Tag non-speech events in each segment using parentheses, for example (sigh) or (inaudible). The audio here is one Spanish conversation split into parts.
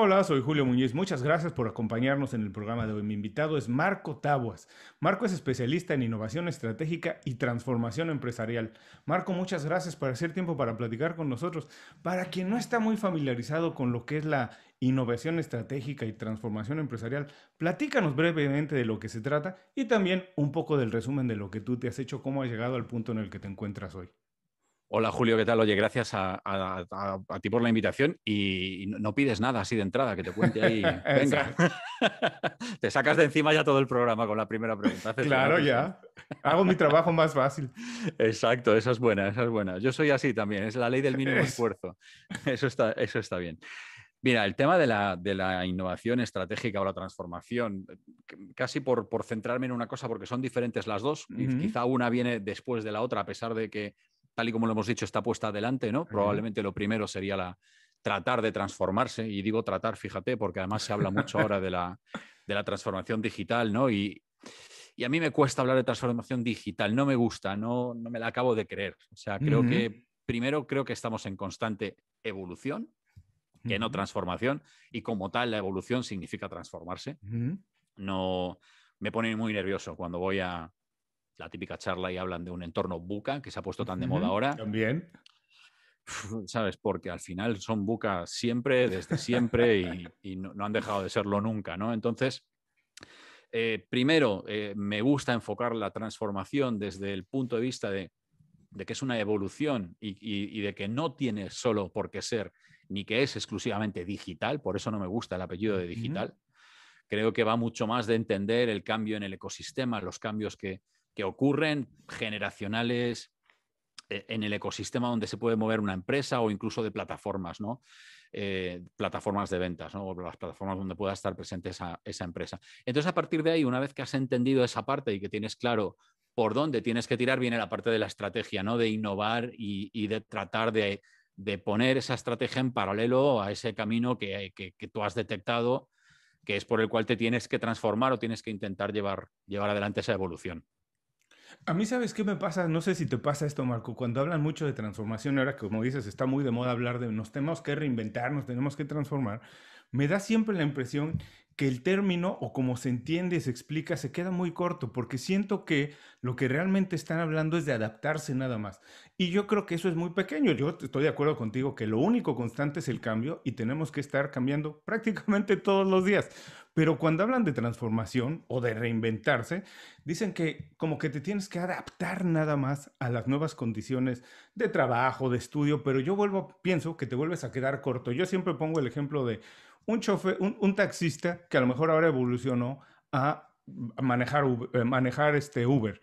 Hola, soy Julio Muñiz. Muchas gracias por acompañarnos en el programa de hoy. Mi invitado es Marco Tabuas. Marco es especialista en innovación estratégica y transformación empresarial. Marco, muchas gracias por hacer tiempo para platicar con nosotros. Para quien no está muy familiarizado con lo que es la innovación estratégica y transformación empresarial, platícanos brevemente de lo que se trata y también un poco del resumen de lo que tú te has hecho, cómo has llegado al punto en el que te encuentras hoy. Hola Julio, ¿qué tal? Oye, gracias a, ti por la invitación y no pides nada así de entrada, que te cuente ahí. (laughs) Venga. (laughs) te sacas de encima ya todo el programa con la primera pregunta. Claro, ya. Hago mi trabajo más fácil. (laughs) Exacto, esa es buena, esa es buena. Yo soy así también, es la ley del mínimo esfuerzo. Eso está, eso está bien. Mira, el tema de la, innovación estratégica o la transformación, casi por, centrarme en una cosa, porque son diferentes las dos, quizá una viene después de la otra, a pesar de que tal y como lo hemos dicho, está puesta adelante, ¿no? Probablemente lo primero sería la, tratar de transformarse, y digo tratar, fíjate, porque además se habla mucho ahora de la, transformación digital, ¿no? Y, a mí me cuesta hablar de transformación digital, no me gusta, no, me la acabo de creer. O sea, creo que primero creo que estamos en constante evolución, que no transformación, y como tal la evolución significa transformarse. No me pone muy nervioso cuando voy a, la típica charla y hablan de un entorno buca que se ha puesto tan de moda ahora. También. ¿Sabes? Porque al final son buca siempre, desde siempre y, no, han dejado de serlo nunca, ¿no? Entonces, eh, primero, eh, me gusta enfocar la transformación desde el punto de vista de, que es una evolución y, de que no tiene solo por qué ser ni que es exclusivamente digital, por eso no me gusta el apellido de digital. Creo que va mucho más de entender el cambio en el ecosistema, los cambios que, que ocurren, generacionales, eh, en el ecosistema donde se puede mover una empresa o incluso de plataformas, ¿no? Eh, plataformas de ventas, ¿no? O las plataformas donde pueda estar presente esa, esa, empresa. Entonces, a partir de ahí, una vez que has entendido esa parte y que tienes claro por dónde tienes que tirar, viene la parte de la estrategia, ¿no? De innovar y, de tratar de, poner esa estrategia en paralelo a ese camino que, que, tú has detectado, que es por el cual te tienes que transformar o tienes que intentar llevar, llevar adelante esa evolución. A mí, ¿sabes qué me pasa? No sé si te pasa esto, Marco, cuando hablan mucho de transformación, ahora como dices, está muy de moda hablar de nos tenemos que reinventar, nos tenemos que transformar, me da siempre la impresión que el término o como se entiende, y se explica, se queda muy corto, porque siento que lo que realmente están hablando es de adaptarse nada más. Y yo creo que eso es muy pequeño. Yo estoy de acuerdo contigo que lo único constante es el cambio y tenemos que estar cambiando prácticamente (laughs) todos los días. Pero cuando hablan de transformación o de reinventarse, dicen que como que te tienes que adaptar nada más a las nuevas condiciones de trabajo, de estudio, pero yo vuelvo, pienso que te vuelves a quedar corto. Yo siempre pongo el ejemplo de un, un, taxista que a lo mejor ahora evolucionó a manejar, Uber, eh, manejar este Uber.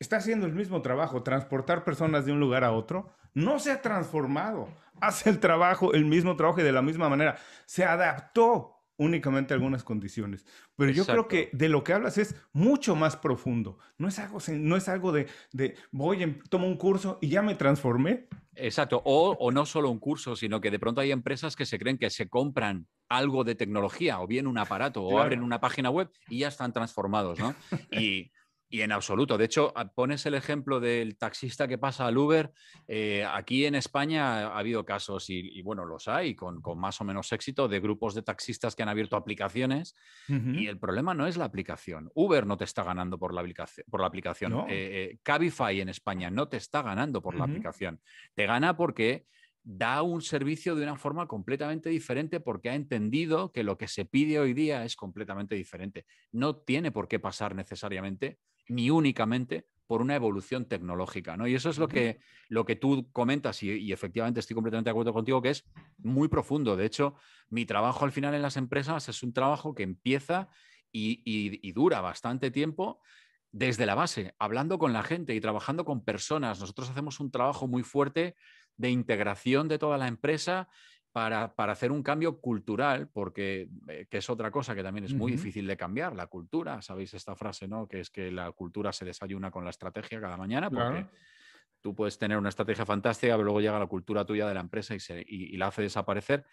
Está haciendo el mismo trabajo, transportar personas de un lugar a otro. No se ha transformado, hace el trabajo, el mismo trabajo y de la misma manera. Se adaptó únicamente a algunas condiciones. Pero yo creo que de lo que hablas es mucho más profundo. No es algo, no es algo de, de voy, em, tomo un curso y ya me transformé. Exacto, o, no solo un curso, sino que de pronto hay empresas que se creen que se compran algo de tecnología o bien un aparato o abren una página web y ya están transformados, ¿no? Y y en absoluto. De hecho, pones el ejemplo del taxista que pasa al Uber. Eh, aquí en España ha habido casos, y, bueno, los hay, con, más o menos éxito, de grupos de taxistas que han abierto aplicaciones. Y el problema no es la aplicación. Uber no te está ganando por la, aplicación. Por la aplicación. Eh, eh, Cabify en España no te está ganando por la aplicación. Te gana porque da un servicio de una forma completamente diferente porque ha entendido que lo que se pide hoy día es completamente diferente. No tiene por qué pasar necesariamente ni únicamente por una evolución tecnológica, ¿no? Y eso es lo que, lo que tú comentas y, efectivamente estoy completamente de acuerdo contigo, que es muy profundo. De hecho, mi trabajo al final en las empresas es un trabajo que empieza y, y dura bastante tiempo desde la base, hablando con la gente y trabajando con personas. Nosotros hacemos un trabajo muy fuerte de integración de toda la empresa para, hacer un cambio cultural, porque eh, que es otra cosa que también es muy difícil de cambiar, la cultura. Sabéis esta frase, ¿no? Que es que la cultura se desayuna con la estrategia cada mañana, porque tú puedes tener una estrategia fantástica, pero luego llega la cultura tuya de la empresa y, la hace desaparecer.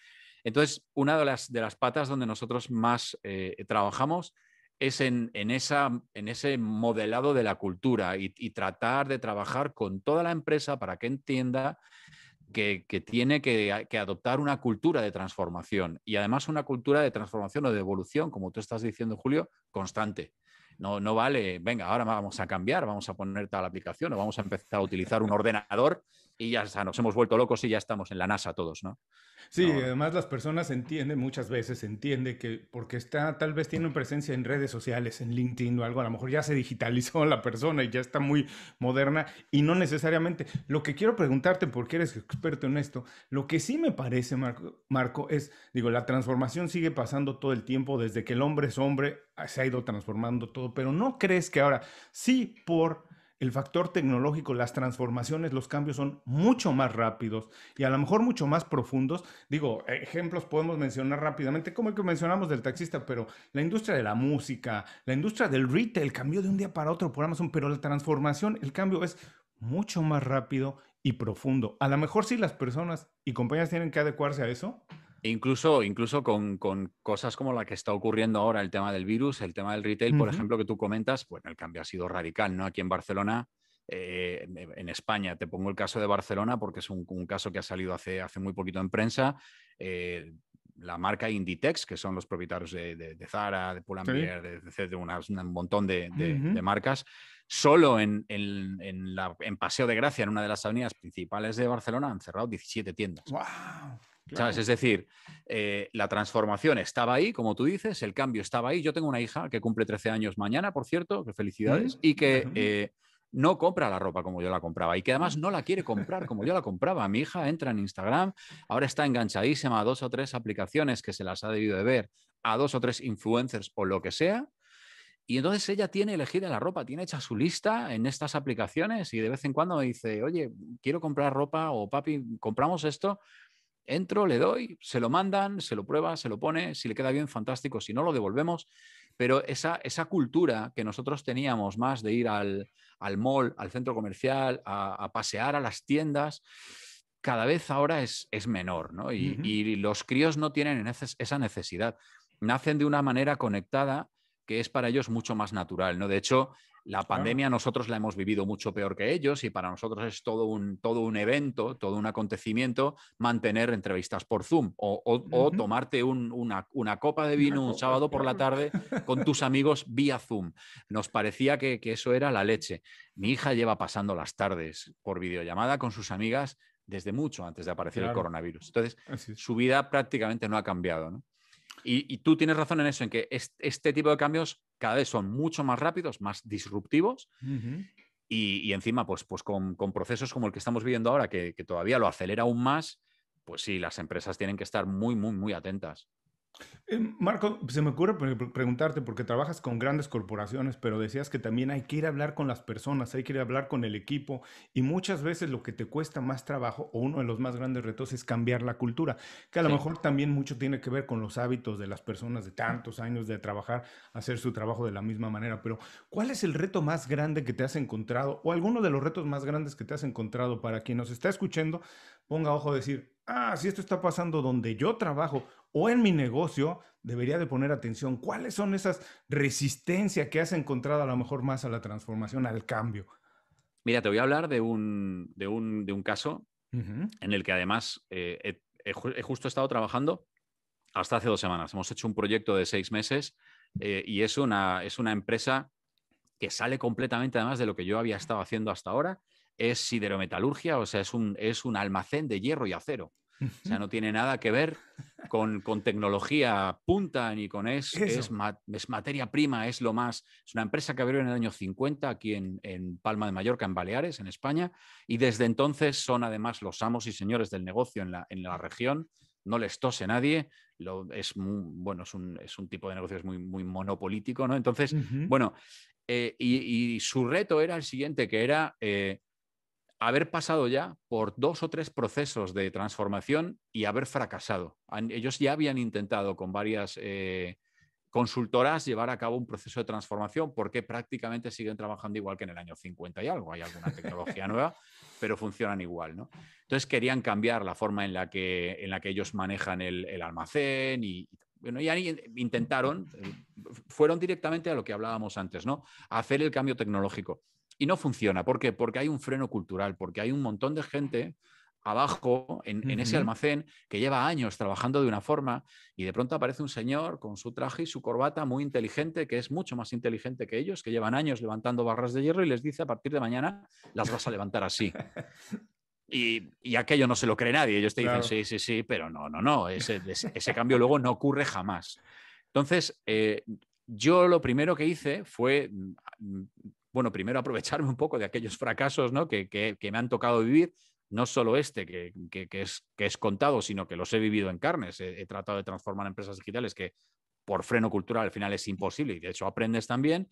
Entonces, una de las, de las patas donde nosotros más eh, trabajamos es en, esa, en, ese modelado de la cultura y tratar de trabajar con toda la empresa para que entienda que, tiene que, adoptar una cultura de transformación y además una cultura de transformación o de evolución, como tú estás diciendo, Julio, constante. No, no vale, venga, ahora vamos a cambiar, vamos a poner tal aplicación o vamos a empezar a utilizar un ordenador y ya nos hemos vuelto locos y ya estamos en la NASA todos, ¿no? Sí, además las personas entienden, muchas veces entiende que porque está, tal vez tiene presencia en redes sociales, en LinkedIn o algo, a lo mejor ya se digitalizó (laughs) la persona y ya está muy moderna y no necesariamente. Lo que quiero preguntarte, porque eres experto en esto, lo que sí me parece, Marco, Marco es, digo, la transformación sigue pasando todo el tiempo desde que el hombre es hombre, se ha ido transformando todo, pero ¿no crees que ahora sí por el factor tecnológico, las transformaciones, los cambios son mucho más rápidos y a lo mejor mucho más profundos. Digo, e, ejemplos podemos mencionar rápidamente, como el que mencionamos del taxista, pero la industria de la música, la industria del retail cambió de un día para otro por Amazon, pero la transformación, el cambio es mucho más rápido y profundo. A lo mejor si las personas y compañías tienen que adecuarse a eso, e incluso, incluso con, cosas como la que está ocurriendo ahora, el tema del virus, el tema del retail, por ejemplo, que tú comentas, el cambio ha sido radical, ¿no? Aquí en Barcelona, eh, en España, te pongo el caso de Barcelona porque es un, caso que ha salido hace, hace muy poquito en prensa. Eh, la marca Inditex, que son los propietarios de, Zara, de Pull&Bear, de, de un montón de, marcas, solo en, en, Paseo de Gracia, en una de las avenidas principales de Barcelona, han cerrado 17 tiendas. Es decir, eh, la transformación estaba ahí, como tú dices, el cambio estaba ahí. Yo tengo una hija que cumple 13 años mañana, por cierto, que felicidades, mm, y que eh, no compra la ropa como yo la compraba y que además no la quiere comprar como yo la compraba. Mi hija entra en Instagram, ahora está enganchadísima a dos o tres aplicaciones que se las ha debido de ver, a dos o tres influencers o lo que sea. Y entonces ella tiene elegida la ropa, tiene hecha su lista en estas aplicaciones y de vez en cuando me dice, oye, quiero comprar ropa o papi, compramos esto entro, le doy, se lo mandan, se lo prueba, se lo pone, si le queda bien, fantástico, si no, lo devolvemos. Pero esa, esa cultura que nosotros teníamos más de ir al, mall, al centro comercial, a, pasear a las tiendas, cada vez ahora es, es menor, ¿no? Y, y, los críos no tienen esa necesidad. Nacen de una manera conectada que es para ellos mucho más natural, ¿no? De hecho, la pandemia nosotros la hemos vivido mucho peor que ellos y para nosotros es todo un, todo un evento, todo un acontecimiento mantener entrevistas por Zoom o, tomarte una, una, copa de vino un sábado por la tarde con tus amigos vía Zoom. Nos parecía que, eso era la leche. Mi hija lleva pasando las tardes por videollamada con sus amigas desde mucho antes de aparecer el coronavirus. Entonces, su vida prácticamente no ha cambiado. ¿no? Y, tú tienes razón en eso, en que este, tipo de cambios cada vez son mucho más rápidos, más disruptivos. y, encima, pues, pues con, procesos como el que estamos viviendo ahora, que, que, todavía lo acelera aún más, pues sí, las empresas tienen que estar muy, muy, muy atentas. Eh, Marco, se me ocurre preguntarte, porque trabajas con grandes corporaciones, pero decías que también hay que ir a hablar con las personas, hay que ir a hablar con el equipo, y muchas veces lo que te cuesta más trabajo o uno de los más grandes retos es cambiar la cultura, que a lo mejor también mucho tiene que ver con los hábitos de las personas de tantos años de trabajar, hacer su trabajo de la misma manera, pero ¿cuál es el reto más grande que te has encontrado o alguno de los retos más grandes que te has encontrado para quien nos está escuchando? ponga ojo a decir, ah, si esto está pasando donde yo trabajo o en mi negocio, debería de poner atención. ¿Cuáles son esas resistencias que has encontrado a lo mejor más a la transformación, al cambio? Mira, te voy a hablar de un, de un, de un caso en el que además eh, he, justo estado trabajando hasta hace dos semanas. Hemos hecho un proyecto de seis meses eh, y es una, es una empresa que sale completamente además de lo que yo había estado haciendo hasta ahora es siderometalurgia, o sea, es un, es un almacén de hierro y acero. O sea, no tiene nada que ver con, tecnología punta ni con es, es, materia prima, es lo más. Es una empresa que abrió en el año 50 aquí en, Palma de Mallorca, en Baleares, en España, y desde entonces son además los amos y señores del negocio en la, región. No les tose nadie, lo, es, bueno, es, un, tipo de negocio muy, muy monopolítico, ¿no? Entonces, bueno, eh, y, su reto era el siguiente, que era eh, haber pasado ya por dos o tres procesos de transformación y haber fracasado. Ellos ya habían intentado con varias eh, consultoras llevar a cabo un proceso de transformación porque prácticamente siguen trabajando igual que en el año 50 y algo. Hay alguna tecnología (laughs) nueva, pero funcionan igual. ¿no? Entonces querían cambiar la forma en la que, en la que ellos manejan el, almacén y, ya intentaron, eh, fueron directamente a lo que hablábamos antes, ¿no? hacer el cambio tecnológico. Y no funciona. ¿Por qué? Porque hay un freno cultural, porque hay un montón de gente abajo, en, ese almacén, que lleva años trabajando de una forma, y de pronto aparece un señor con su traje y su corbata muy inteligente, que es mucho más inteligente que ellos, que llevan años levantando barras de hierro y les dice a partir de mañana las vas a levantar así. (laughs) Y, aquello no se lo cree nadie. Ellos te dicen, sí, sí, sí, pero no, no, no. Ese, cambio luego no ocurre jamás. Entonces, eh, yo lo primero que hice fue bueno, primero aprovecharme un poco de aquellos fracasos ¿no? que, que, me han tocado vivir, no solo este que, que, es, que es contado, sino que los he vivido en carnes. He, tratado de transformar empresas digitales que por freno cultural al final es imposible y de hecho aprendes también.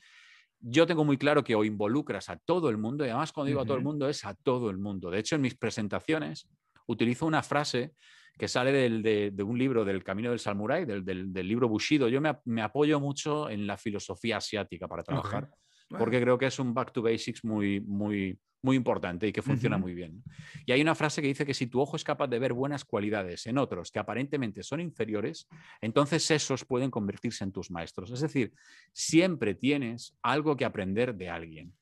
Yo tengo muy claro que o involucras a todo el mundo y además cuando digo a todo el mundo es a todo el mundo. De hecho en mis presentaciones utilizo una frase que sale del, de, un libro del Camino del samurái, del, del, libro Bushido. Yo me, me, apoyo mucho en la filosofía asiática para trabajar porque creo que es un back to basics muy, muy, muy importante y que funciona muy bien. Y hay una frase que dice que si tu ojo es capaz de ver buenas cualidades en otros que aparentemente son inferiores, entonces esos pueden convertirse en tus maestros. Es decir, siempre tienes algo que aprender de alguien.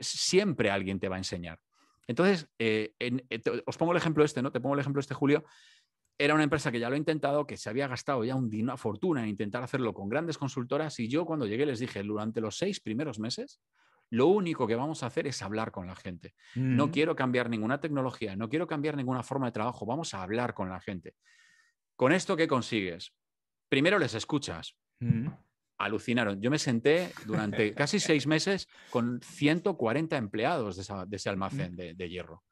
Siempre alguien te va a enseñar. Entonces, eh, eh, os pongo el ejemplo este, ¿no? Te pongo el ejemplo este, Julio era una empresa que ya lo ha intentado, que se había gastado ya un, una fortuna en intentar hacerlo con grandes consultoras y yo cuando llegué les dije, durante los seis primeros meses, lo único que vamos a hacer es hablar con la gente. No mm. quiero cambiar ninguna tecnología, no quiero cambiar ninguna forma de trabajo, vamos a hablar con la gente. ¿Con esto qué consigues? Primero les escuchas. Mm. Alucinaron. Yo me senté durante (laughs) casi seis meses con 140 empleados de, ese almacén mm. de hierro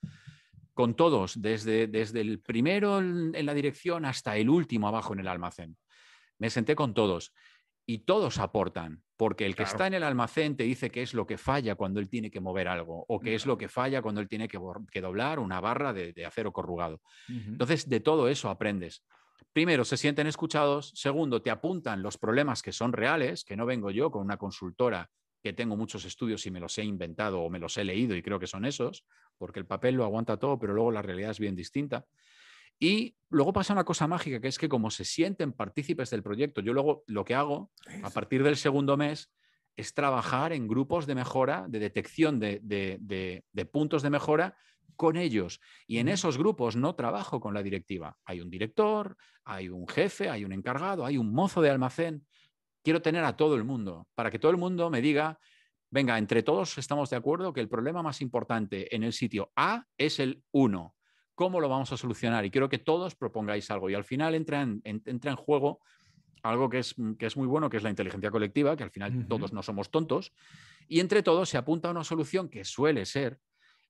con todos, desde, el primero en la dirección hasta el último abajo en el almacén. Me senté con todos y todos aportan, porque el que está en el almacén te dice qué es lo que falla cuando él tiene que mover algo o qué es lo que falla cuando él tiene que, doblar una barra de, acero corrugado. Entonces, de todo eso aprendes. Primero, se sienten escuchados. Segundo, te apuntan los problemas que son reales, que no vengo yo con una consultora que tengo muchos estudios y me los he inventado o me los he leído y creo que son esos, porque el papel lo aguanta todo, pero luego la realidad es bien distinta. Y luego pasa una cosa mágica, que es que como se sienten partícipes del proyecto, yo luego lo que hago a partir del segundo mes es trabajar en grupos de mejora, de detección de, puntos de mejora con ellos. Y en esos grupos no trabajo con la directiva. Hay un director, hay un jefe, hay un encargado, hay un mozo de almacén. Quiero tener a todo el mundo, para que todo el mundo me diga, venga, entre todos estamos de acuerdo que el problema más importante en el sitio A es el 1. ¿Cómo lo vamos a solucionar? Y quiero que todos propongáis algo. Y al final entra en, entra en juego algo que es, es, muy bueno, que es la inteligencia colectiva, que al final todos no somos tontos. Y entre todos se apunta a una solución que suele ser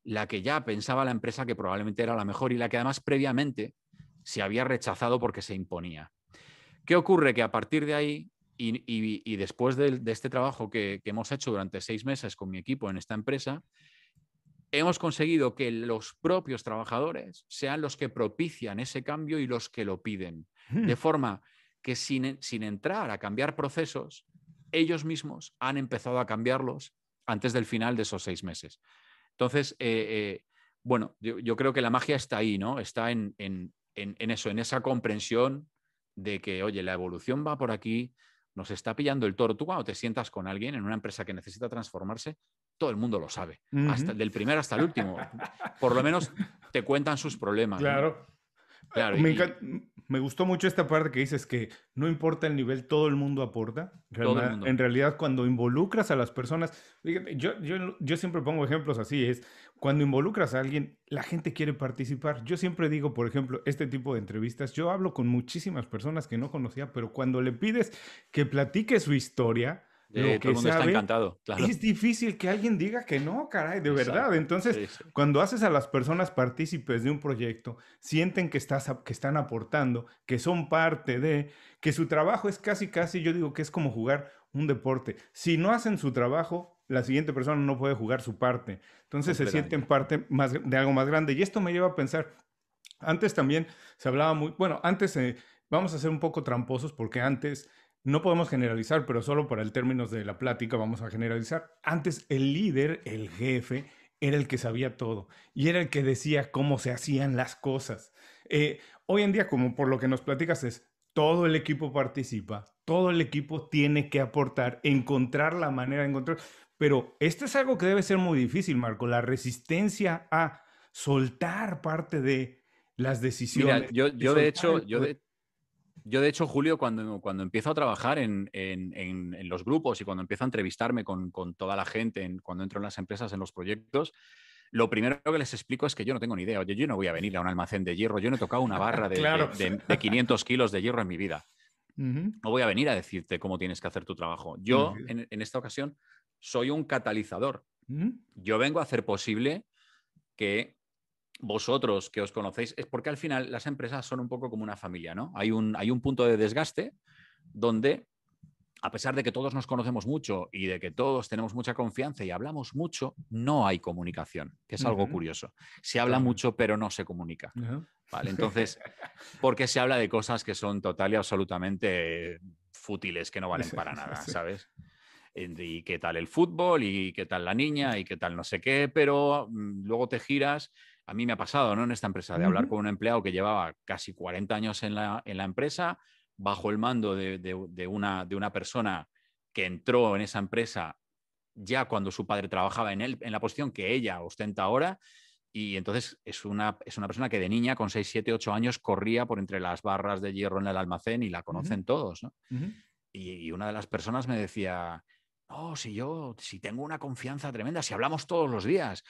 la que ya pensaba la empresa que probablemente era la mejor y la que además previamente se había rechazado porque se imponía. ¿Qué ocurre? Que a partir de ahí y, después de, este trabajo que, hemos hecho durante seis meses con mi equipo en esta empresa, hemos conseguido que los propios trabajadores sean los que propician ese cambio y los que lo piden. Hmm. De forma que sin, entrar a cambiar procesos, ellos mismos han empezado a cambiarlos antes del final de esos seis meses. Entonces, eh, eh, bueno, yo, creo que la magia está ahí, ¿no? Está en, en eso, en esa comprensión de que, oye, la evolución va por aquí, nos está pillando el toro. Tú cuando te sientas con alguien en una empresa que necesita transformarse, todo el mundo lo sabe, del primero hasta el último. Por lo menos te cuentan sus problemas. Claro. me, gustó mucho esta parte que dices que no importa el nivel, todo el mundo aporta. En realidad, cuando involucras a las personas, yo, yo, yo, siempre pongo ejemplos así, es cuando involucras a alguien, la gente quiere participar. Yo siempre digo, por ejemplo, este tipo de entrevistas, yo hablo con muchísimas personas que no conocía, pero cuando le pides que platique su historia, lo que todo sabe, encantado. Es difícil que alguien diga que no, caray, de verdad. Entonces, cuando haces a las personas partícipes de un proyecto, sienten que, estás, que están aportando, que son parte de, que su trabajo es casi, casi, yo digo que es como jugar un deporte. Si no hacen su trabajo, la siguiente persona no puede jugar su parte. Entonces se sienten parte más, de algo más grande. Y esto me lleva a pensar, antes también se hablaba muy, bueno, antes eh, vamos a ser un poco tramposos porque antes no podemos generalizar, pero solo para el término de la plática vamos a generalizar. Antes el líder, el jefe, era el que sabía todo y era el que decía cómo se hacían las cosas. Eh, hoy en día, como por lo que nos platicas, es todo el equipo participa, todo el equipo tiene que aportar, encontrar la manera de encontrar. Pero esto es algo que debe ser muy difícil, Marco, la resistencia a soltar parte de las decisiones. yo, de, hecho, yo, de, hecho, Julio, cuando, empiezo a trabajar en, en, los grupos y cuando empiezo a entrevistarme con, toda la gente, cuando entro en las empresas, en los proyectos, lo primero que les explico es que yo no tengo ni idea. Oye, yo no voy a venir a un almacén de hierro, yo no he tocado una barra (laughs) de, 500 kilos de hierro en mi vida. No voy a venir a decirte cómo tienes que hacer tu trabajo. Yo, en, esta ocasión, soy un catalizador. Mm. Yo vengo a hacer posible que vosotros que os conocéis, es porque al final las empresas son un poco como una familia, ¿no? Hay un, hay un punto de desgaste donde, a pesar de que todos nos conocemos mucho y de que todos tenemos mucha confianza y hablamos mucho, no hay comunicación, que es algo curioso. Se habla mucho, pero no se comunica. ¿Vale? (laughs) Entonces, porque se habla de cosas que son total y absolutamente fútiles, que no valen para nada, ¿sabes? y qué tal el fútbol, y qué tal la niña, y qué tal no sé qué, pero mm, luego te giras. A mí me ha pasado, ¿no? En esta empresa, de hablar con un empleado que llevaba casi 40 años en la, en la empresa, bajo el mando de, de, una, de una persona que entró en esa empresa ya cuando su padre trabajaba en, en la posición que ella ostenta ahora. Y entonces es una, es una persona que de niña, con 6, 7, 8 años, corría por entre las barras de hierro en el almacén y la conocen todos. y, y, una de las personas me decía, no, si yo, si tengo una confianza tremenda, si hablamos todos los días.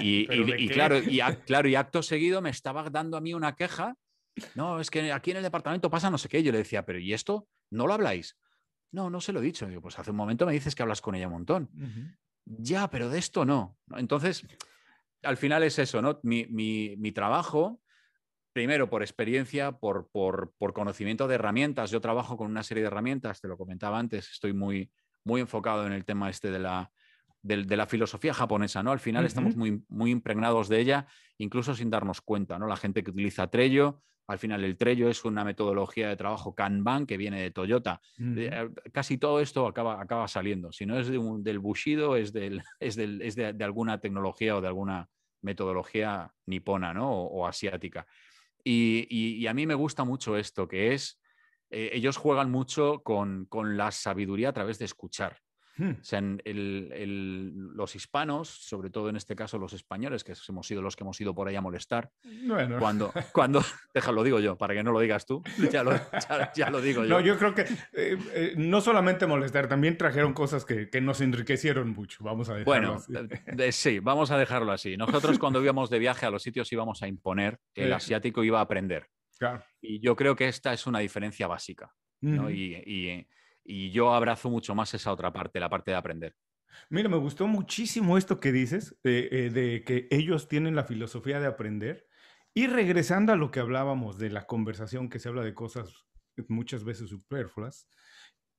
Y, (laughs) claro, y, (laughs) claro, y acto seguido me estaba dando a mí una queja. No, es que aquí en el departamento pasa no sé qué. Yo le decía, pero ¿y esto? ¿No lo habláis? No, no se lo he dicho. pues hace un momento me dices que hablas con ella un montón. Ya, pero de esto no. Entonces, al final es eso, ¿no? Mi, trabajo, primero por experiencia, por, por conocimiento de herramientas. Yo trabajo con una serie de herramientas, te lo comentaba antes, estoy muy, muy enfocado en el tema este de la, de, la filosofía japonesa, ¿no? Al final estamos muy, muy impregnados de ella, incluso sin darnos cuenta, ¿no? La gente que utiliza Trello, al final el Trello es una metodología de trabajo Kanban que viene de Toyota. Eh, casi todo esto acaba, acaba saliendo. Si no es del Bushido, es, del, (laughs) es, del, es de, alguna tecnología o de alguna metodología nipona, ¿no? O, asiática. y, y, a mí me gusta mucho esto, que es eh, ellos juegan mucho con, con, la sabiduría a través de escuchar. Hmm. O sea, los hispanos, sobre todo en este caso los españoles, que hemos sido los que hemos ido por ahí a molestar, bueno. cuando, (laughs) cuando, (laughs) déjalo digo yo, para que no lo digas tú, (laughs) ya lo, digo yo. No, yo creo que eh, eh, no solamente molestar, también trajeron cosas que, que nos enriquecieron mucho, vamos a dejarlo bueno, así. sí, vamos a dejarlo así. Nosotros cuando íbamos de viaje a los sitios íbamos a imponer, que el asiático iba a aprender. Y yo creo que esta es una diferencia básica. y, yo abrazo mucho más esa otra parte, la parte de aprender. Mira, me gustó muchísimo esto que dices, eh, eh, de que ellos tienen la filosofía de aprender. Y regresando a lo que hablábamos de la conversación, que se habla de cosas muchas veces superfluas,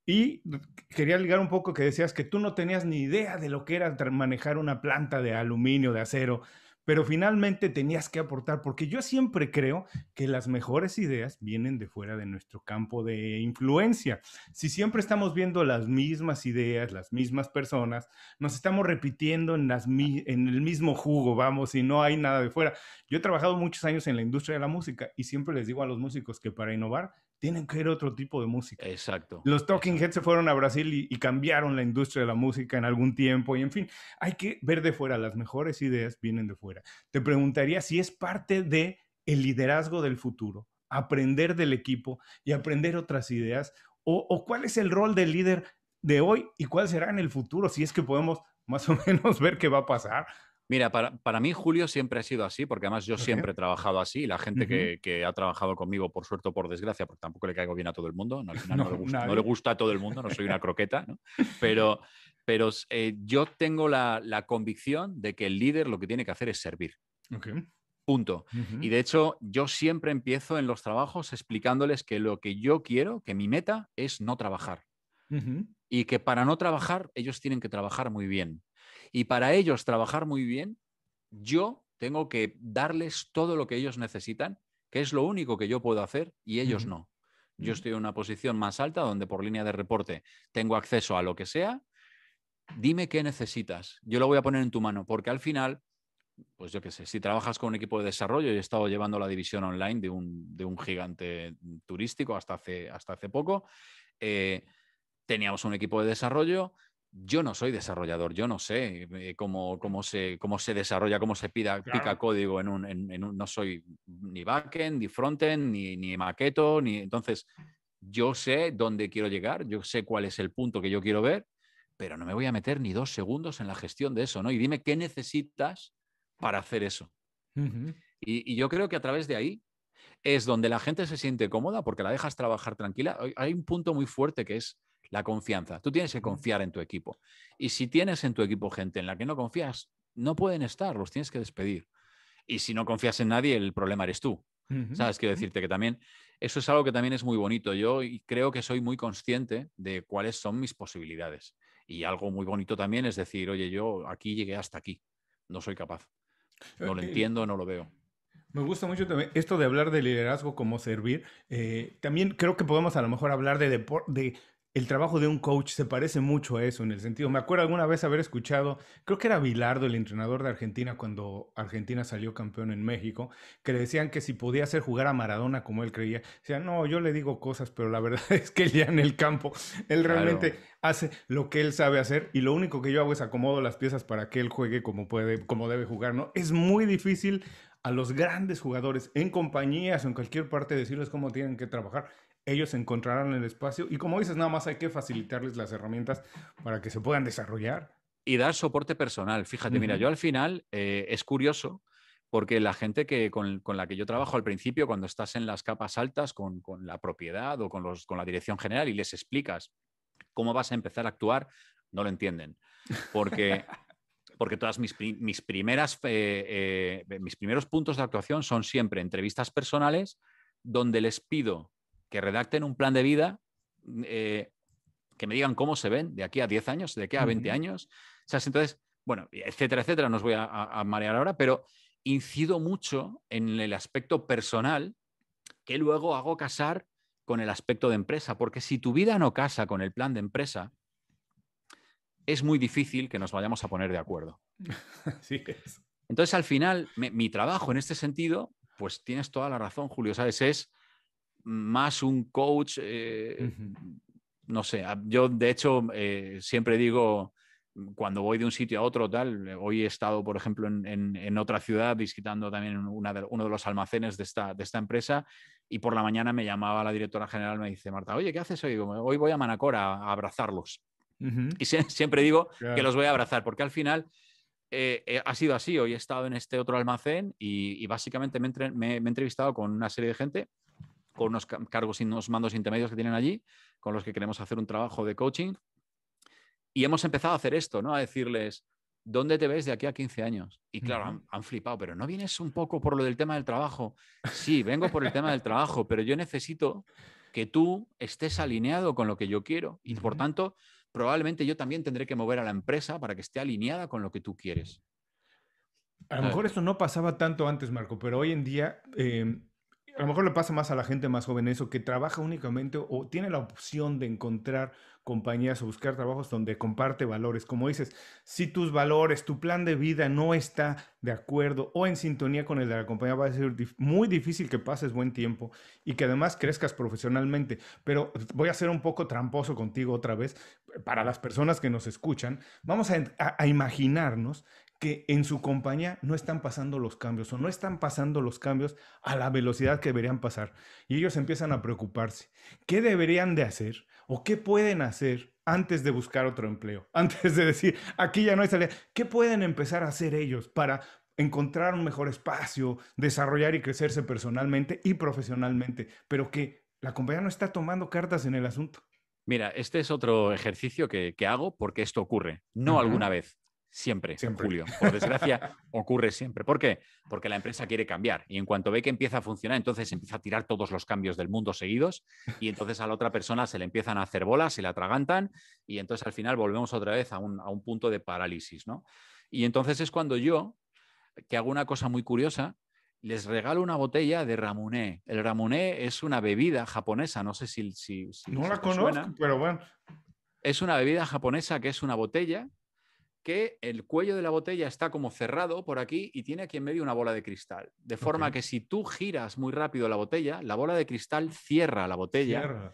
y quería ligar un poco que decías que tú no tenías ni idea de lo que era manejar una planta de aluminio, de acero, pero finalmente tenías que aportar, porque yo siempre creo que las mejores ideas vienen de fuera de nuestro campo de influencia. Si siempre estamos viendo las mismas ideas, las mismas personas, nos estamos repitiendo en, el mismo jugo, vamos, y no hay nada de fuera. Yo he trabajado muchos años en la industria de la música y siempre les digo a los músicos que para innovar tienen que ver otro tipo de música. Exacto. Los Talking Heads se fueron a Brasil y, cambiaron la industria de la música en algún tiempo y en fin, hay que ver de fuera, las mejores ideas vienen de fuera. Te preguntaría si es parte de el liderazgo del futuro, aprender del equipo y aprender otras ideas o cuál es el rol del líder de hoy y cuál será en el futuro, si es que podemos más o (laughs) menos ver qué va a pasar Mira, para, mí julio siempre ha sido así, porque además yo siempre he trabajado así. la gente que, ha trabajado conmigo, por suerte o por desgracia, porque tampoco le caigo bien a todo el mundo, no, le, gusta, a todo el mundo, no soy una croqueta, (laughs) pero, pero eh, yo tengo la, convicción de que el líder lo que tiene que hacer es servir. Punto. Y de hecho, yo siempre empiezo en los trabajos explicándoles que lo que yo quiero, que mi meta es no trabajar. Y que para no trabajar, ellos tienen que trabajar muy bien. Y para ellos trabajar muy bien, yo tengo que darles todo lo que ellos necesitan, que es lo único que yo puedo hacer y ellos no. Yo estoy en una posición más alta donde por línea de reporte tengo acceso a lo que sea. Dime qué necesitas. Yo lo voy a poner en tu mano, porque al final, pues yo qué sé, si trabajas con un equipo de desarrollo, yo he estado llevando la división online de un, gigante turístico hasta hace, hasta hace poco, eh, teníamos un equipo de desarrollo yo no soy desarrollador, yo no sé eh, cómo, se, cómo se desarrolla, cómo se pida, pica código en un, No soy ni backend, ni frontend, ni, ni maqueto, ni... Entonces, yo sé dónde quiero llegar, yo sé cuál es el punto que yo quiero ver, pero no me voy a meter ni dos segundos en la gestión de eso, ¿no? Y dime qué necesitas para hacer eso. y yo creo que a través de ahí es donde la gente se siente cómoda porque la dejas trabajar tranquila. Hay un punto muy fuerte que es la confianza. Tú tienes que confiar en tu equipo. Y si tienes en tu equipo gente en la que no confías, no pueden estar, los tienes que despedir. Y si no confías en nadie, el problema eres tú. ¿Sabes? Quiero decirte que también eso es algo que también es muy bonito. Yo creo que soy muy consciente de cuáles son mis posibilidades. Y algo muy bonito también es decir, oye, yo aquí llegué hasta aquí, no soy capaz. Eh, no lo eh, entiendo, no lo veo. Me gusta mucho esto de hablar de liderazgo como servir. Eh, también creo que podemos a lo mejor hablar de, de el trabajo de un coach se parece mucho a eso en el sentido. Me acuerdo alguna vez haber escuchado, creo que era Vilardo, el entrenador de Argentina, cuando Argentina salió campeón en México, que le decían que si podía hacer jugar a Maradona como él creía. Decían, no, yo le digo cosas, pero la (laughs) verdad es que ya en el campo, él realmente hace lo que él sabe hacer y lo único que yo hago es acomodo las piezas para que él juegue como puede, como debe jugar, ¿no? Es muy difícil a los grandes jugadores en compañías o en cualquier parte decirles cómo tienen que trabajar ellos encontrarán el espacio y como dices, nada más hay que facilitarles las herramientas para que se puedan desarrollar. Y dar soporte personal. Fíjate, mira, yo al final eh, es curioso porque la gente que, con, la que yo trabajo al principio, cuando estás en las capas altas con, con la propiedad o con, los, con la dirección general y les explicas cómo vas a empezar a actuar, no lo entienden. Porque (laughs) porque todas mis, mis primeras, eh, eh, mis primeros puntos de actuación son siempre entrevistas personales donde les pido que redacten un plan de vida, eh, que me digan cómo se ven de aquí a 10 años, de aquí a 20 años. O sea, entonces, bueno, etcétera, etcétera, no os voy a, marear ahora, pero incido mucho en el aspecto personal que luego hago casar con el aspecto de empresa, porque si tu vida no casa con el plan de empresa, es muy difícil que nos vayamos a poner de acuerdo. (laughs) Entonces, al final, mi trabajo en este sentido, pues tienes toda la razón, Julio, ¿sabes? Es más un coach, eh, no sé, ah, yo de hecho eh, siempre digo, mm, cuando voy de un sitio a otro, tal, eh, hoy he estado, por ejemplo, en, otra ciudad visitando también uno de los almacenes de esta, empresa y por la mañana me llamaba la directora general, me dice, Marta, oye, ¿qué haces hoy? hoy voy a Manacora a abrazarlos. Y siempre digo que los voy a abrazar, porque al final... ha sido así. Hoy he estado en este otro almacén y, básicamente me, me, he entrevistado con una serie de gente con unos cargos y unos mandos intermedios que tienen allí, con los que queremos hacer un trabajo de coaching. Y hemos empezado a hacer esto, ¿no? A decirles, ¿dónde te ves de aquí a 15 años? Y claro, han, flipado, pero ¿no vienes un poco por lo del tema del trabajo? Sí, vengo por el tema del trabajo, pero yo necesito que tú estés alineado con lo que yo quiero. Y por tanto, probablemente yo también tendré que mover a la empresa para que esté alineada con lo que tú quieres. A lo mejor eh. eso no pasaba tanto antes, Marco, pero hoy en día... Em, a lo mejor le pasa más a la gente más joven eso, que trabaja únicamente o tiene la opción de encontrar compañías o buscar trabajos donde comparte valores. Como dices, si tus valores, tu plan de vida no está de acuerdo o en sintonía con el de la compañía, va a ser muy difícil que pases buen tiempo y que además crezcas profesionalmente. Pero voy a ser un poco tramposo contigo otra vez. Para las personas que nos escuchan, vamos a, imaginarnos que en su compañía no están pasando los cambios o no están pasando los cambios a la velocidad que deberían pasar. Y ellos empiezan a preocuparse. ¿Qué deberían de hacer o qué pueden hacer antes de buscar otro empleo? (laughs) Antes de decir, aquí ya no hay salida. ¿Qué pueden empezar a hacer ellos para encontrar un mejor espacio, desarrollar y crecerse personalmente y profesionalmente? Pero que la compañía no está tomando cartas en el asunto. Mira, este es otro ejercicio que, hago porque esto ocurre, no alguna vez, Siempre, en Julio. Por (laughs) desgracia, ocurre siempre. ¿Por qué? Porque la empresa quiere cambiar y en cuanto ve que empieza a funcionar, entonces empieza a tirar todos los cambios del mundo seguidos y entonces a la otra persona se le empiezan a hacer bolas, se le atragantan y entonces al final volvemos otra vez a un, a un punto de parálisis, ¿no? Y entonces es cuando yo, que hago una cosa muy curiosa, les regalo una botella de ramune. El ramune es una bebida japonesa, no sé si... si, no la conozco, pero bueno. Es una bebida japonesa que es una botella que el cuello de la botella está como cerrado por aquí y tiene aquí en medio una bola de cristal. De forma que si tú giras muy rápido la botella, la bola de cristal cierra la botella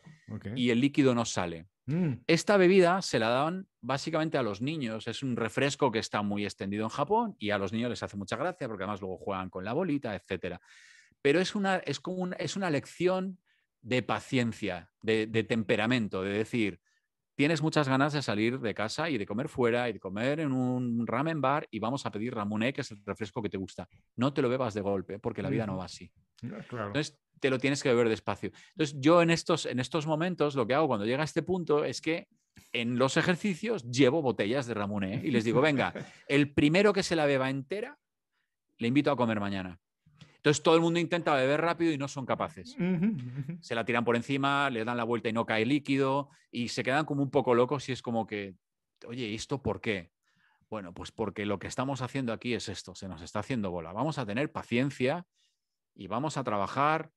y el líquido no sale. Mm. Esta bebida se la dan básicamente a los niños. Es un refresco que está muy extendido en Japón y a los niños les hace mucha gracia porque además luego juegan con la bolita, etc. Pero es una, es como es una lección de paciencia, de temperamento, de decir, tienes muchas ganas de salir de casa y de comer fuera y de comer en un ramen bar y vamos a pedir Ramune, que es el refresco que te gusta. No te lo bebas de golpe, ¿eh? porque la vida no va así. Entonces, te lo tienes que beber despacio. Entonces, yo en estos, en estos momentos, lo que hago cuando llega a este punto es que en los ejercicios llevo botellas de Ramune. ¿eh? y les digo, venga, (laughs) el primero que se la beba entera, le invito a comer mañana. Entonces todo el mundo intenta beber rápido y no son capaces. Se la tiran por encima, le dan la vuelta y no cae líquido y se quedan como un poco locos y es como que, oye, ¿esto por qué? Bueno, pues porque lo que estamos haciendo aquí es esto, se nos está haciendo bola. Vamos a tener paciencia y vamos a trabajar,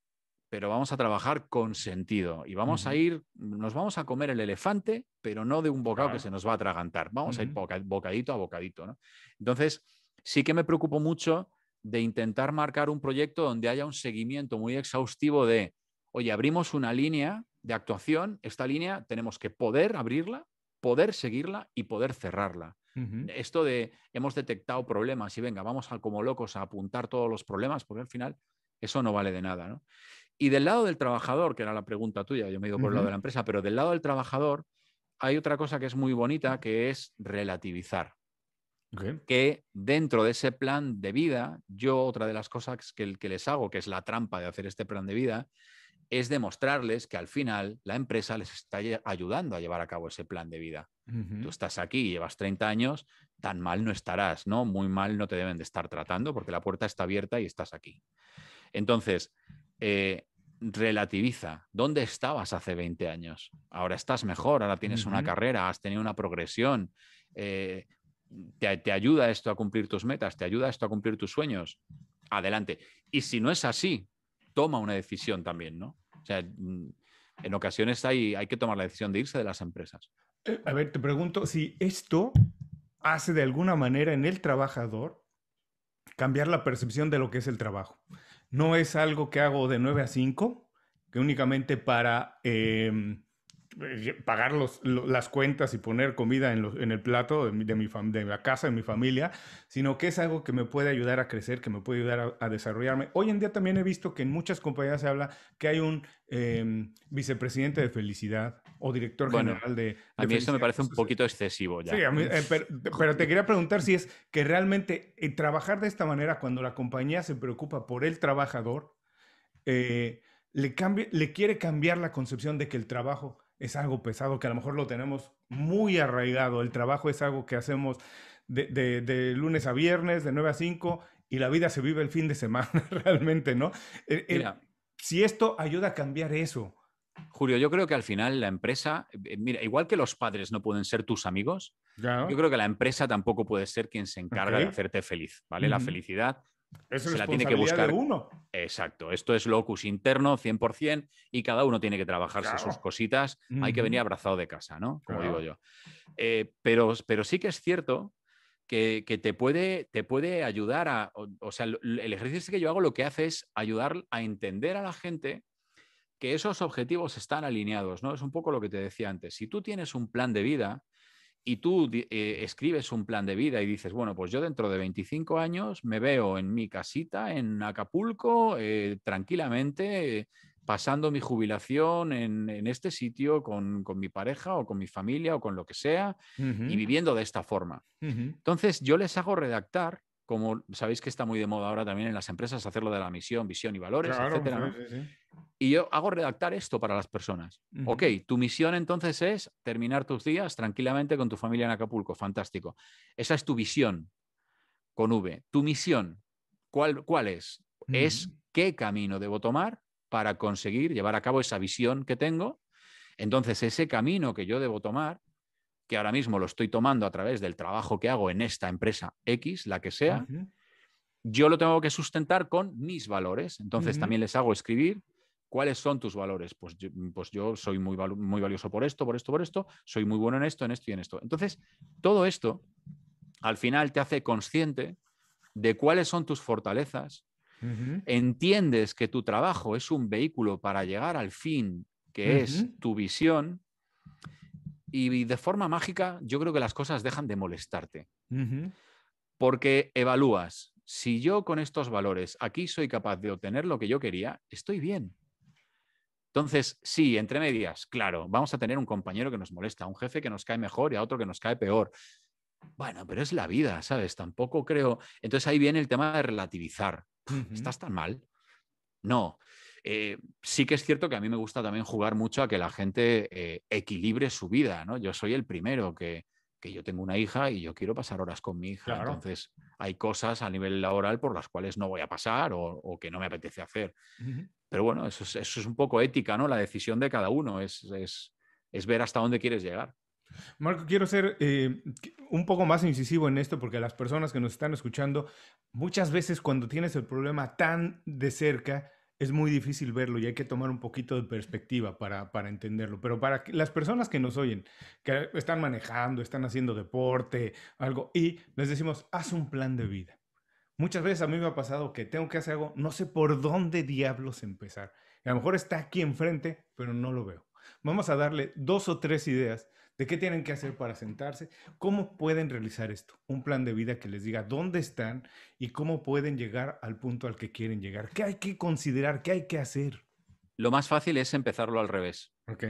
pero vamos a trabajar con sentido y vamos a ir, nos vamos a comer el elefante, pero no de un bocado que se nos va a atragantar. Vamos a ir bocadito a bocadito, Entonces, sí que me preocupo mucho de intentar marcar un proyecto donde haya un seguimiento muy exhaustivo de, oye, abrimos una línea de actuación, esta línea tenemos que poder abrirla, poder seguirla y poder cerrarla. Esto de hemos detectado problemas y venga, vamos como locos a apuntar todos los problemas, porque al final eso no vale de nada. Y del lado del trabajador, que era la pregunta tuya, yo me he ido por el lado de la empresa, pero del lado del trabajador hay otra cosa que es muy bonita, que es relativizar. Que dentro de ese plan de vida, yo otra de las cosas que, que les hago, que es la trampa de hacer este plan de vida, es demostrarles que al final la empresa les está ayudando a llevar a cabo ese plan de vida. Tú estás aquí, llevas 30 años, tan mal no estarás, ¿no? Muy mal no te deben de estar tratando porque la puerta está abierta y estás aquí. Entonces, eh, relativiza. ¿Dónde estabas hace 20 años? Ahora estás mejor, ahora tienes una carrera, has tenido una progresión. Eh, te, ayuda esto a cumplir tus metas, te ayuda esto a cumplir tus sueños, adelante. Y si no es así, toma una decisión también, ¿no? O sea, mm, en ocasiones hay, hay que tomar la decisión de irse de las empresas. Eh, a ver, te pregunto si esto hace de alguna manera en el trabajador cambiar la percepción de lo que es el trabajo. No es algo que hago de 9 a 5, que únicamente para em, eh, pagar las cuentas y poner comida en, el plato de, mi, de, la casa, de mi familia, sino que es algo que me puede ayudar a crecer, que me puede ayudar a, desarrollarme. Hoy en día también he visto que en muchas compañías se habla que hay un em, vicepresidente de felicidad o director general de, A mí esto me parece un poquito excesivo ya. Sí, eh, pero, te quería preguntar si es que realmente eh, trabajar de esta manera cuando la compañía se preocupa por el trabajador, le, cambie, le quiere cambiar la concepción de que el trabajo es algo pesado que a lo mejor lo tenemos muy arraigado. El trabajo es algo que hacemos de, lunes a viernes, de 9 a 5, y la vida se vive el fin de semana (laughs) realmente, ¿no? si esto ayuda a cambiar eso. Julio, yo creo que al final la empresa, eh, mira, igual que los padres no pueden ser tus amigos, yo creo que la empresa tampoco puede ser quien se encarga de hacerte feliz, ¿vale? La felicidad es se la tiene que buscar uno. Exacto, esto es locus interno 100% y cada uno tiene que trabajarse sus cositas. Hay que venir abrazado de casa, ¿no? Como digo yo. Eh, pero, pero sí que es cierto que, te, puede, te puede ayudar a, o, sea, el ejercicio que yo hago lo que hace es ayudar a entender a la gente que esos objetivos están alineados, ¿no? Es un poco lo que te decía antes. Si tú tienes un plan de vida, y tú eh, escribes un plan de vida y dices, bueno, pues yo dentro de 25 años me veo en mi casita, en Acapulco, eh, tranquilamente, pasando mi jubilación en, este sitio con, mi pareja o con mi familia o con lo que sea, y viviendo de esta forma. Entonces yo les hago redactar como sabéis que está muy de moda ahora también en las empresas hacerlo de la misión, visión y valores, etc. etcétera. Y yo hago redactar esto para las personas. Ok, tu misión entonces es terminar tus días tranquilamente con tu familia en Acapulco, fantástico. Esa es tu visión con V. Tu misión, ¿cuál, cuál es? Es qué camino debo tomar para conseguir llevar a cabo esa visión que tengo. Entonces, ese camino que yo debo tomar que ahora mismo lo estoy tomando a través del trabajo que hago en esta empresa X, la que sea, yo lo tengo que sustentar con mis valores. Entonces también les hago escribir cuáles son tus valores. Pues yo, mm, pues yo soy muy, muy valioso por esto, por esto, por esto, soy muy bueno en esto, en esto y en esto. Entonces, todo esto al final te hace consciente de cuáles son tus fortalezas. Entiendes que tu trabajo es un vehículo para llegar al fin, que es tu visión, y de forma mágica yo creo que las cosas dejan de molestarte. Porque evalúas, si yo con estos valores aquí soy capaz de obtener lo que yo quería, estoy bien. Entonces, sí, entre medias, claro, vamos a tener un compañero que nos molesta, un jefe que nos cae mejor y a otro que nos cae peor. Bueno, pero es la vida, ¿sabes? Tampoco creo. Entonces ahí viene el tema de relativizar. ¿Estás tan mal? No. Eh, sí que es cierto que a mí me gusta también jugar mucho a que la gente eh, equilibre su vida, ¿no? Yo soy el primero que, yo tengo una hija y yo quiero pasar horas con mi hija. Entonces, hay cosas a nivel laboral por las cuales no voy a pasar o, que no me apetece hacer. Pero bueno, eso es, un poco ética, ¿no? La decisión de cada uno es, ver hasta dónde quieres llegar. Marco, quiero ser eh, un poco más incisivo en esto porque las personas que nos están escuchando, muchas veces cuando tienes el problema tan de cerca, es muy difícil verlo y hay que tomar un poquito de perspectiva para, entenderlo. Pero para las personas que nos oyen, que están manejando, están haciendo deporte, algo, y les decimos, haz un plan de vida. Muchas veces a mí me ha pasado que tengo que hacer algo, no sé por dónde diablos empezar. A lo mejor está aquí enfrente, pero no lo veo. Vamos a darle dos o tres ideas de qué tienen que hacer para sentarse, cómo pueden realizar esto, un plan de vida que les diga dónde están y cómo pueden llegar al punto al que quieren llegar, qué hay que considerar, qué hay que hacer. Lo más fácil es empezarlo al revés. Ok.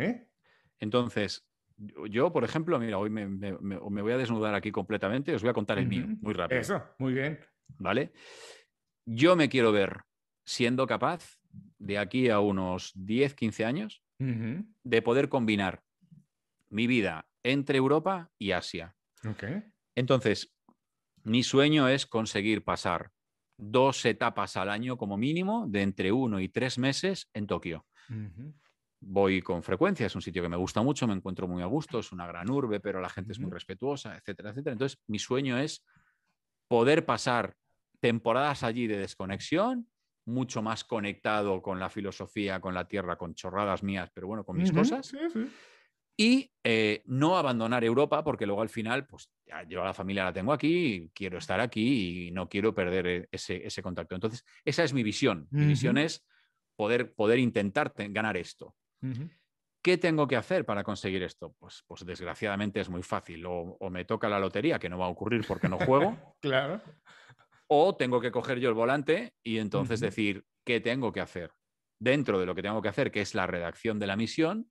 Entonces, yo, por ejemplo, mira, hoy me, voy a desnudar aquí completamente, os voy a contar el mío, muy rápido. Eso, muy bien. ¿Vale? Yo me quiero ver siendo capaz de aquí a unos 10, 15 años de poder combinar mi vida entre Europa y Asia. Entonces, mi sueño es conseguir pasar dos etapas al año como mínimo, de entre uno y tres meses en Tokio. Voy con frecuencia, es un sitio que me gusta mucho, me encuentro muy a gusto, es una gran urbe, pero la gente es muy respetuosa, etcétera, etcétera. Entonces, mi sueño es poder pasar temporadas allí de desconexión, mucho más conectado con la filosofía, con la tierra, con chorradas mías, pero bueno, con mis cosas. Sí, sí y eh, no abandonar Europa, porque luego al final, pues yo a la familia la tengo aquí, y quiero estar aquí y no quiero perder eh, ese, contacto. Entonces, esa es mi visión. Mi visión es poder, poder intentar ganar esto. ¿Qué tengo que hacer para conseguir esto? Pues, pues desgraciadamente es muy fácil. O, me toca la lotería, que no va a ocurrir porque no juego. (laughs) claro. O tengo que coger yo el volante y entonces decir qué tengo que hacer dentro de lo que tengo que hacer, que es la redacción de la misión,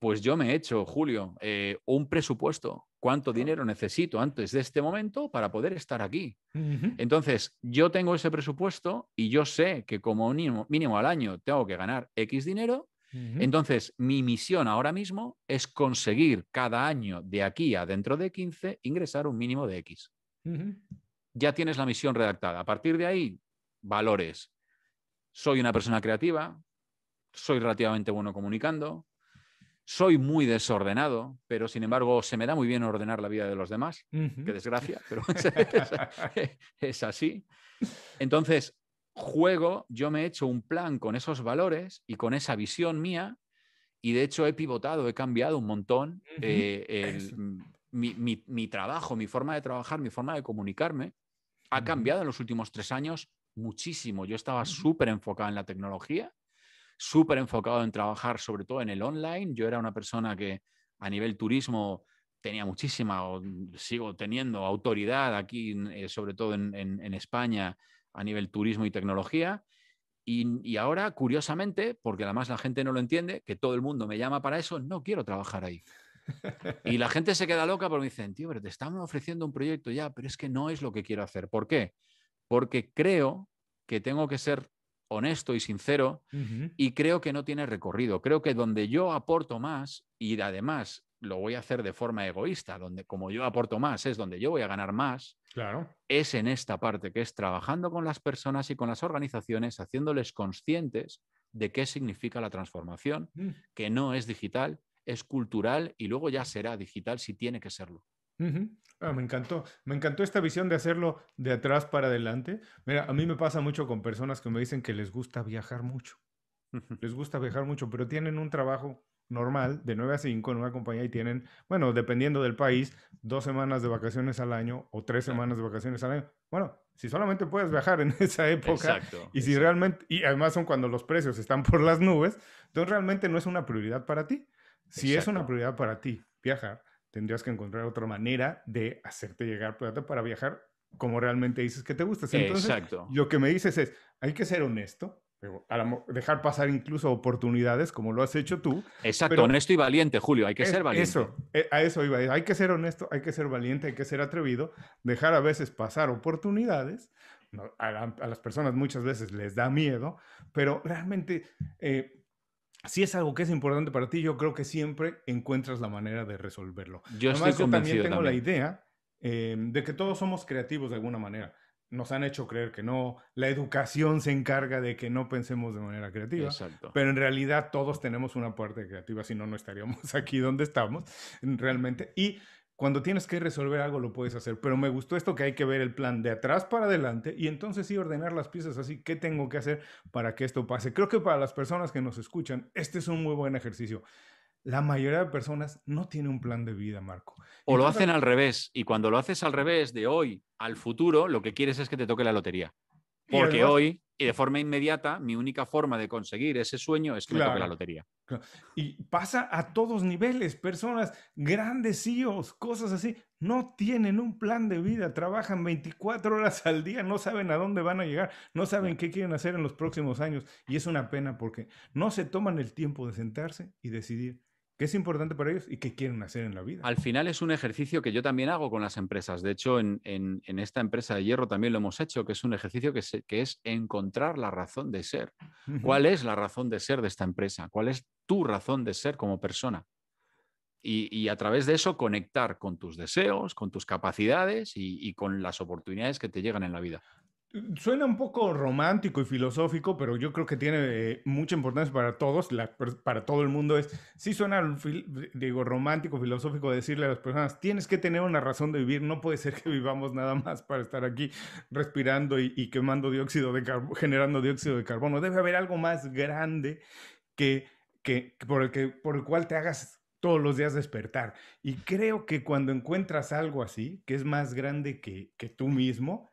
pues yo me he hecho, Julio, eh, un presupuesto. ¿Cuánto dinero necesito antes de este momento para poder estar aquí? Entonces, yo tengo ese presupuesto y yo sé que como mínimo, al año tengo que ganar X dinero. Entonces, mi misión ahora mismo es conseguir cada año de aquí a dentro de 15 ingresar un mínimo de X. Ya tienes la misión redactada. A partir de ahí, valores. Soy una persona creativa, soy relativamente bueno comunicando, soy muy desordenado, pero sin embargo se me da muy bien ordenar la vida de los demás. Qué desgracia, (laughs) pero es, así. Entonces, juego, yo me he hecho un plan con esos valores y con esa visión mía y de hecho he pivotado, he cambiado un montón eh, mi, trabajo, mi forma de trabajar, mi forma de comunicarme. Ha cambiado en los últimos tres años muchísimo. Yo estaba súper enfocado en la tecnología súper enfocado en trabajar sobre todo en el online. Yo era una persona que a nivel turismo tenía muchísima, o mm, sigo teniendo autoridad aquí, mm, eh, sobre todo en, España, a nivel turismo y tecnología. Y, ahora, curiosamente, porque además la gente no lo entiende, que todo el mundo me llama para eso, no quiero trabajar ahí. Y la gente se queda loca porque me dicen, tío, pero te estamos ofreciendo un proyecto ya, pero es que no es lo que quiero hacer. ¿Por qué? Porque creo que tengo que ser honesto y sincero y creo que no tiene recorrido. Creo que donde yo aporto más y además lo voy a hacer de forma egoísta, donde como yo aporto más es donde yo voy a ganar más, claro. es en esta parte que es trabajando con las personas y con las organizaciones, haciéndoles conscientes de qué significa la transformación, mm. que no es digital, es cultural y luego ya será digital si tiene que serlo. Ah, me encantó, me encantó esta visión de hacerlo de atrás para adelante. Mira, a mí me pasa mucho con personas que me dicen que les gusta viajar mucho. Les gusta viajar mucho, pero tienen un trabajo normal de 9 a 5 en una compañía y tienen, bueno, dependiendo del país, dos semanas de vacaciones al año o tres semanas de vacaciones al año. Bueno, si solamente puedes viajar en (laughs) esa época y si realmente, y además son cuando los precios están por las nubes, entonces realmente no es una prioridad para ti. Si es una prioridad para ti viajar, tendrías que encontrar otra manera de hacerte llegar plata para viajar como realmente dices que te gusta Entonces, lo que me dices es, hay que ser honesto, dejar pasar incluso oportunidades como lo has hecho tú. Exacto, honesto y valiente, Julio, hay que ser valiente. Eso, eh, a eso iba, hay que ser honesto, hay que ser valiente, hay que ser atrevido, dejar a veces pasar oportunidades. A, las personas muchas veces les da miedo, pero realmente eh, si es algo que es importante para ti, yo creo que siempre encuentras la manera de resolverlo. Yo Además, yo también tengo la idea eh, de que todos somos creativos de alguna manera. Nos han hecho creer que no, la educación se encarga de que no pensemos de manera creativa, Exacto. pero en realidad todos tenemos una parte creativa, si no, no estaríamos (laughs) aquí donde estamos realmente. Y cuando tienes que resolver algo lo puedes hacer, pero me gustó esto que hay que ver el plan de atrás para adelante y entonces sí ordenar las piezas así, ¿qué tengo que hacer para que esto pase? Creo que para las personas que nos escuchan, este es un muy buen ejercicio. La mayoría de personas no tiene un plan de vida, Marco. O lo hacen al revés, y cuando lo haces al revés de hoy al futuro, lo que quieres es que te toque la lotería. Porque hoy y de forma inmediata mi única forma de conseguir ese sueño es que me toque la lotería. Y pasa a todos niveles, personas, grandes CEOs, cosas así, no tienen un plan de vida, trabajan 24 horas al día, no saben a dónde van a llegar, no saben qué quieren hacer en los próximos años y es una pena porque no se toman el tiempo de sentarse y decidir qué es importante para ellos y qué quieren hacer en la vida. Al final es un ejercicio que yo también hago con las empresas. De hecho, en, esta empresa de hierro también lo hemos hecho, que es un ejercicio que, es encontrar la razón de ser. ¿Cuál es la razón de ser de esta empresa? ¿Cuál es tu razón de ser como persona? Y, a través de eso conectar con tus deseos, con tus capacidades y, con las oportunidades que te llegan en la vida. Suena un poco romántico y filosófico, pero yo creo que tiene eh, mucha importancia para todos, para todo el mundo. Es, sí suena, digo, romántico, filosófico decirle a las personas, tienes que tener una razón de vivir, no puede ser que vivamos nada más para estar aquí respirando y, quemando dióxido de carbono, generando dióxido de carbono. Debe haber algo más grande que, que, por, el que por el cual te hagas todos los días despertar. Y creo que cuando encuentras algo así, que es más grande que, que tú mismo,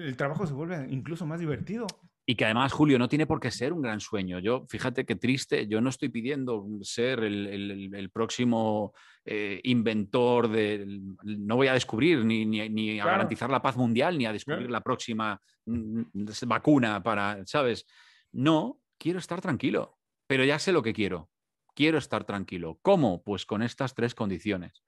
el trabajo se vuelve incluso más divertido. Y que además, Julio, no tiene por qué ser un gran sueño. Yo, fíjate qué triste, yo no estoy pidiendo ser el, próximo eh, inventor de... No voy a descubrir ni, a garantizar la paz mundial, ni a descubrir la próxima mm, mm, vacuna para, ¿sabes? No, quiero estar tranquilo, pero ya sé lo que quiero. Quiero estar tranquilo. ¿Cómo? Pues con estas tres condiciones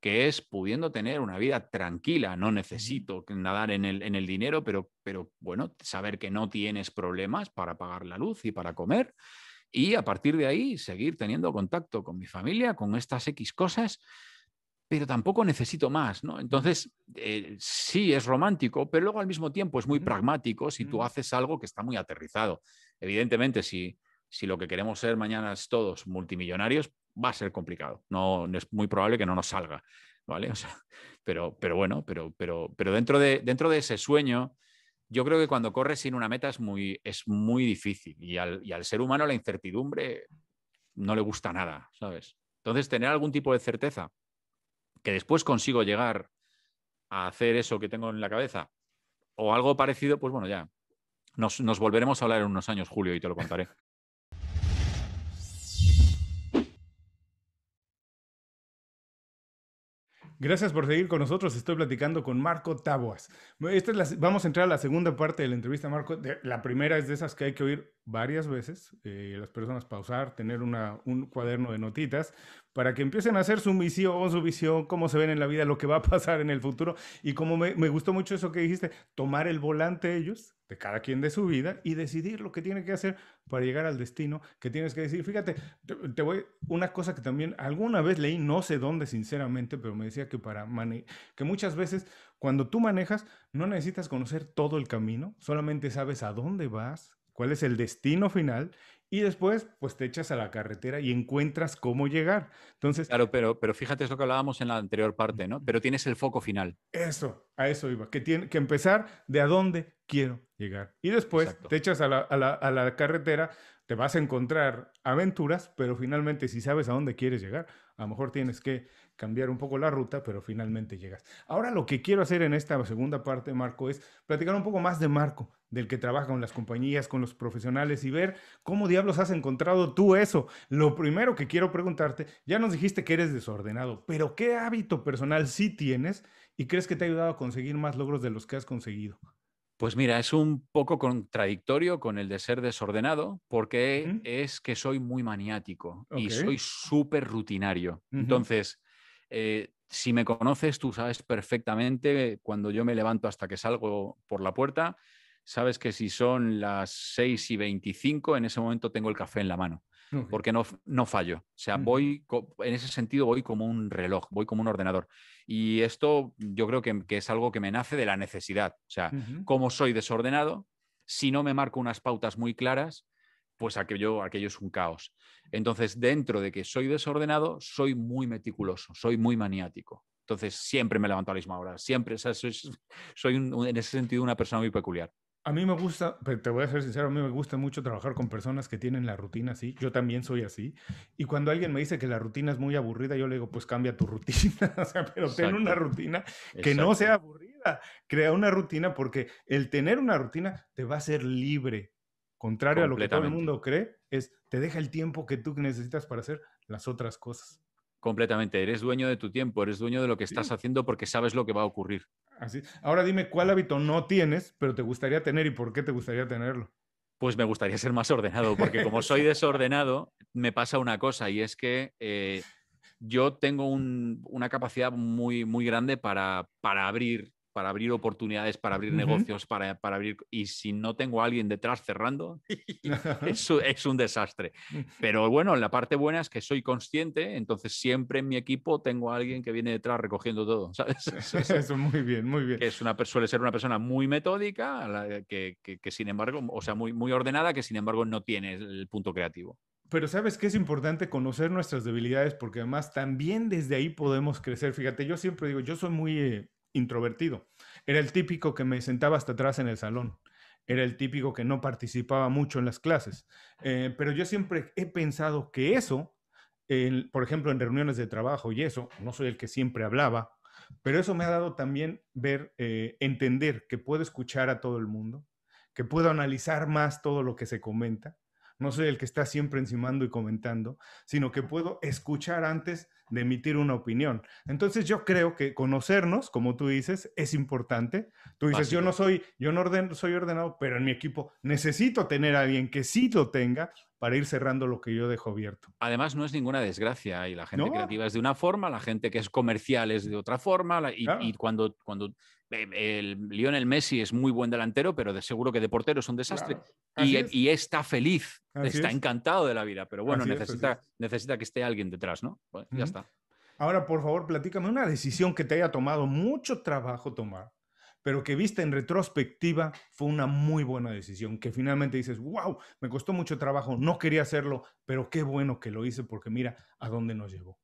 que es pudiendo tener una vida tranquila. No necesito nadar en el, dinero, pero, pero bueno, saber que no tienes problemas para pagar la luz y para comer. Y a partir de ahí, seguir teniendo contacto con mi familia, con estas X cosas pero tampoco necesito más, ¿no? Entonces, eh, sí, es romántico, pero luego al mismo tiempo es muy pragmático si tú mm. haces algo que está muy aterrizado. Evidentemente, si, si lo que queremos ser mañana es todos multimillonarios, va a ser complicado. No, es muy probable que no nos salga, ¿vale? (laughs) pero, pero bueno, pero, pero, pero dentro, de, dentro de ese sueño, yo creo que cuando corres sin una meta es muy, es muy difícil y al, ser humano la incertidumbre no le gusta nada, ¿sabes? Entonces, tener algún tipo de certeza que después consigo llegar a hacer eso que tengo en la cabeza o algo parecido, pues bueno, ya. Nos, nos volveremos a hablar en unos años, Julio, y te lo contaré. Gracias por seguir con nosotros. Estoy platicando con Marco Taboas. vamos a entrar a la segunda parte de la entrevista, Marco. La primera es de esas que hay que oír varias veces, eh, las personas pausar, tener un cuaderno de notitas, para que empiecen a hacer su misión, su visión, cómo se ven en la vida, lo que va a pasar en el futuro. Y como me, me gustó mucho eso que dijiste, tomar el volante ellos cada quien de su vida y decidir lo que tiene que hacer para llegar al destino que tienes que decir. Fíjate, te, voy, una cosa que también alguna vez leí, no sé dónde sinceramente, pero me decía que para mane que muchas veces cuando tú manejas no necesitas conocer todo el camino, solamente sabes a dónde vas, cuál es el destino final y después, pues te echas a la carretera y encuentras cómo llegar. Entonces. Claro, pero, pero fíjate, es lo que hablábamos en la anterior parte, ¿no? Pero tienes el foco final. Eso, a eso iba, que tiene que empezar de a dónde quiero llegar. Y después te echas a la, a la, a la carretera te vas a encontrar aventuras, pero finalmente si sabes a dónde quieres llegar, a lo mejor tienes que cambiar un poco la ruta, pero finalmente llegas. Ahora lo que quiero hacer en esta segunda parte, Marco, es platicar un poco más de Marco, del que trabaja con las compañías, con los profesionales y ver cómo diablos has encontrado tú eso. Lo primero que quiero preguntarte, ya nos dijiste que eres desordenado, pero ¿qué hábito personal sí tienes y crees que te ha ayudado a conseguir más logros de los que has conseguido? Pues mira, es un poco contradictorio con el de ser desordenado, porque es que soy muy maniático y soy súper rutinario. Entonces, eh, si me conoces, tú sabes perfectamente cuando yo me levanto hasta que salgo por la puerta, sabes que si son las 6 y 25, en ese momento tengo el café en la mano porque no, fallo. O sea, voy, en ese sentido voy como un reloj, voy como un ordenador. Y esto yo creo que, es algo que me nace de la necesidad. O sea, como soy desordenado, si no me marco unas pautas muy claras, pues aquello, aquello es un caos. Entonces, dentro de que soy desordenado, soy muy meticuloso, soy muy maniático. Entonces, siempre me levanto a la misma hora, siempre, soy, en ese sentido una persona muy peculiar. A mí me gusta, te voy a ser sincero, a mí me gusta mucho trabajar con personas que tienen la rutina así. Yo también soy así. Y cuando alguien me dice que la rutina es muy aburrida, yo le digo, pues cambia tu rutina. (laughs) o sea, pero ten una rutina que no sea aburrida. Crea una rutina porque el tener una rutina te va a hacer libre. Contrario a lo que todo el mundo cree, es te deja el tiempo que tú necesitas para hacer las otras cosas completamente. Eres dueño de tu tiempo, eres dueño de lo que estás haciendo porque sabes lo que va a ocurrir. Así. Ahora dime cuál hábito no tienes, pero te gustaría tener y por qué te gustaría tenerlo. Pues me gustaría ser más ordenado, porque como soy desordenado, me pasa una cosa y es que eh, yo tengo una capacidad muy, muy grande para, para abrir para abrir oportunidades, para abrir negocios, para, abrir... Y si no tengo a alguien detrás cerrando, (laughs) (laughs) es, es un desastre. Pero bueno, la parte buena es que soy consciente, entonces siempre en mi equipo tengo a alguien que viene detrás recogiendo todo, (laughs) ¿sabes? Eso, es muy bien, muy bien. es una, suele ser una persona muy metódica, que, sin embargo, o sea, muy, muy ordenada, que sin embargo no tiene el punto creativo. Pero sabes que es importante conocer nuestras debilidades porque además también desde ahí podemos crecer. Fíjate, yo siempre digo, yo soy muy, eh, introvertido. Era el típico que me sentaba hasta atrás en el salón. Era el típico que no participaba mucho en las clases. Eh, pero yo siempre he pensado que eso, por ejemplo, en reuniones de trabajo y eso, no soy el que siempre hablaba, pero eso me ha dado también ver, eh, entender que puedo escuchar a todo el mundo, que puedo analizar más todo lo que se comenta, no soy el que está siempre encimando y comentando, sino que puedo escuchar antes de emitir una opinión. Entonces yo creo que conocernos, como tú dices, es importante. Tú dices, yo no soy, yo no orden, soy ordenado, pero en mi equipo necesito tener a alguien que sí lo tenga para ir cerrando lo que yo dejo abierto. Además, no es ninguna desgracia y la gente creativa es de una forma, la gente que es comercial es de otra forma y, y, cuando, cuando eh, el Lionel Messi es muy buen delantero, pero de seguro que de portero es un desastre. E, y, está feliz, está encantado de la vida, pero bueno, necesita, necesita que esté alguien detrás, ¿no? Ya está. Ahora, por favor, platícame una decisión que te haya tomado mucho trabajo tomar, pero que viste en retrospectiva fue una muy buena decisión, que finalmente dices, wow, me costó mucho trabajo, no quería hacerlo, pero qué bueno que lo hice porque mira a dónde nos llevó.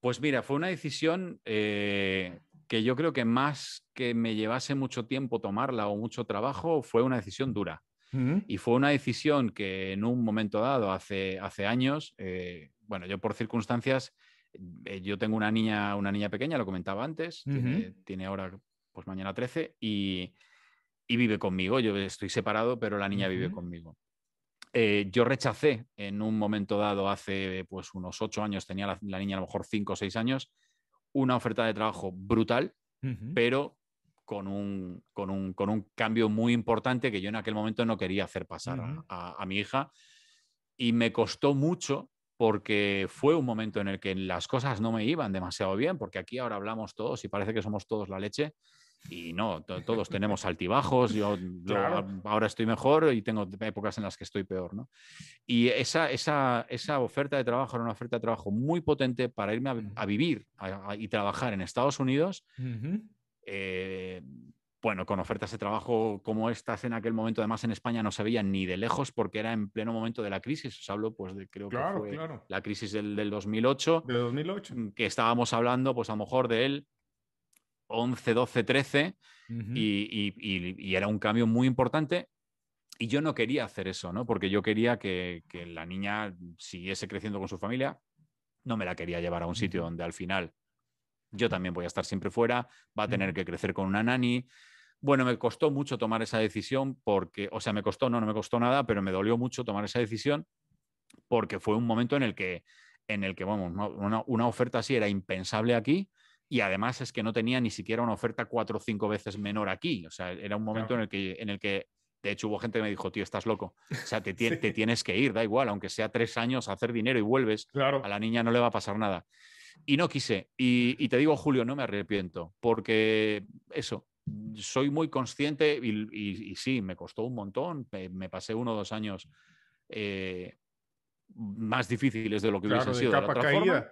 Pues mira, fue una decisión eh, que yo creo que más que me llevase mucho tiempo tomarla o mucho trabajo, fue una decisión dura. Y fue una decisión que en un momento dado, hace, hace años, eh, bueno, yo por circunstancias, eh, yo tengo una niña, una niña pequeña, lo comentaba antes, tiene, ahora, pues mañana 13, y, vive conmigo. Yo estoy separado, pero la niña vive conmigo. Eh, yo rechacé en un momento dado, hace pues unos ocho años, tenía la, niña a lo mejor cinco o seis años, una oferta de trabajo brutal, pero con un, cambio muy importante que yo en aquel momento no quería hacer pasar a, mi hija. Y me costó mucho porque fue un momento en el que las cosas no me iban demasiado bien, porque aquí ahora hablamos todos y parece que somos todos la leche, y no, todos tenemos altibajos, yo (laughs) ahora estoy mejor y tengo épocas en las que estoy peor, Y esa, oferta de trabajo era una oferta de trabajo muy potente para irme a, vivir y trabajar en Estados Unidos. Eh, bueno, con ofertas de trabajo como estas en aquel momento, además en España no se veían ni de lejos porque era en pleno momento de la crisis. Os hablo, pues, de creo que fue la crisis del, 2008. De 2008. Que estábamos hablando, pues, a lo mejor de él 11, 12, 13 y, era un cambio muy importante. Y yo no quería hacer eso, ¿no? Porque yo quería que, la niña siguiese creciendo con su familia. No me la quería llevar a un sitio donde al final yo también voy a estar siempre fuera, va a tener que crecer con una nani. Bueno, me costó mucho tomar esa decisión porque, o sea, me costó, no, no me costó nada, pero me dolió mucho tomar esa decisión porque fue un momento en el que, en el que, vamos, una, una oferta así era impensable aquí y además es que no tenía ni siquiera una oferta cuatro o cinco veces menor aquí. O sea, era un momento en, el que, en el que, de hecho, hubo gente que me dijo, tío, estás loco. O sea, te, (laughs) te tienes que ir, da igual, aunque sea tres años a hacer dinero y vuelves, claro. a la niña no le va a pasar nada. Y no quise. Y, te digo, Julio, no me arrepiento, porque eso, soy muy consciente y, sí, me costó un montón, me, pasé uno o dos años. Eh, más difíciles de lo que sido. Capa de otra Forma,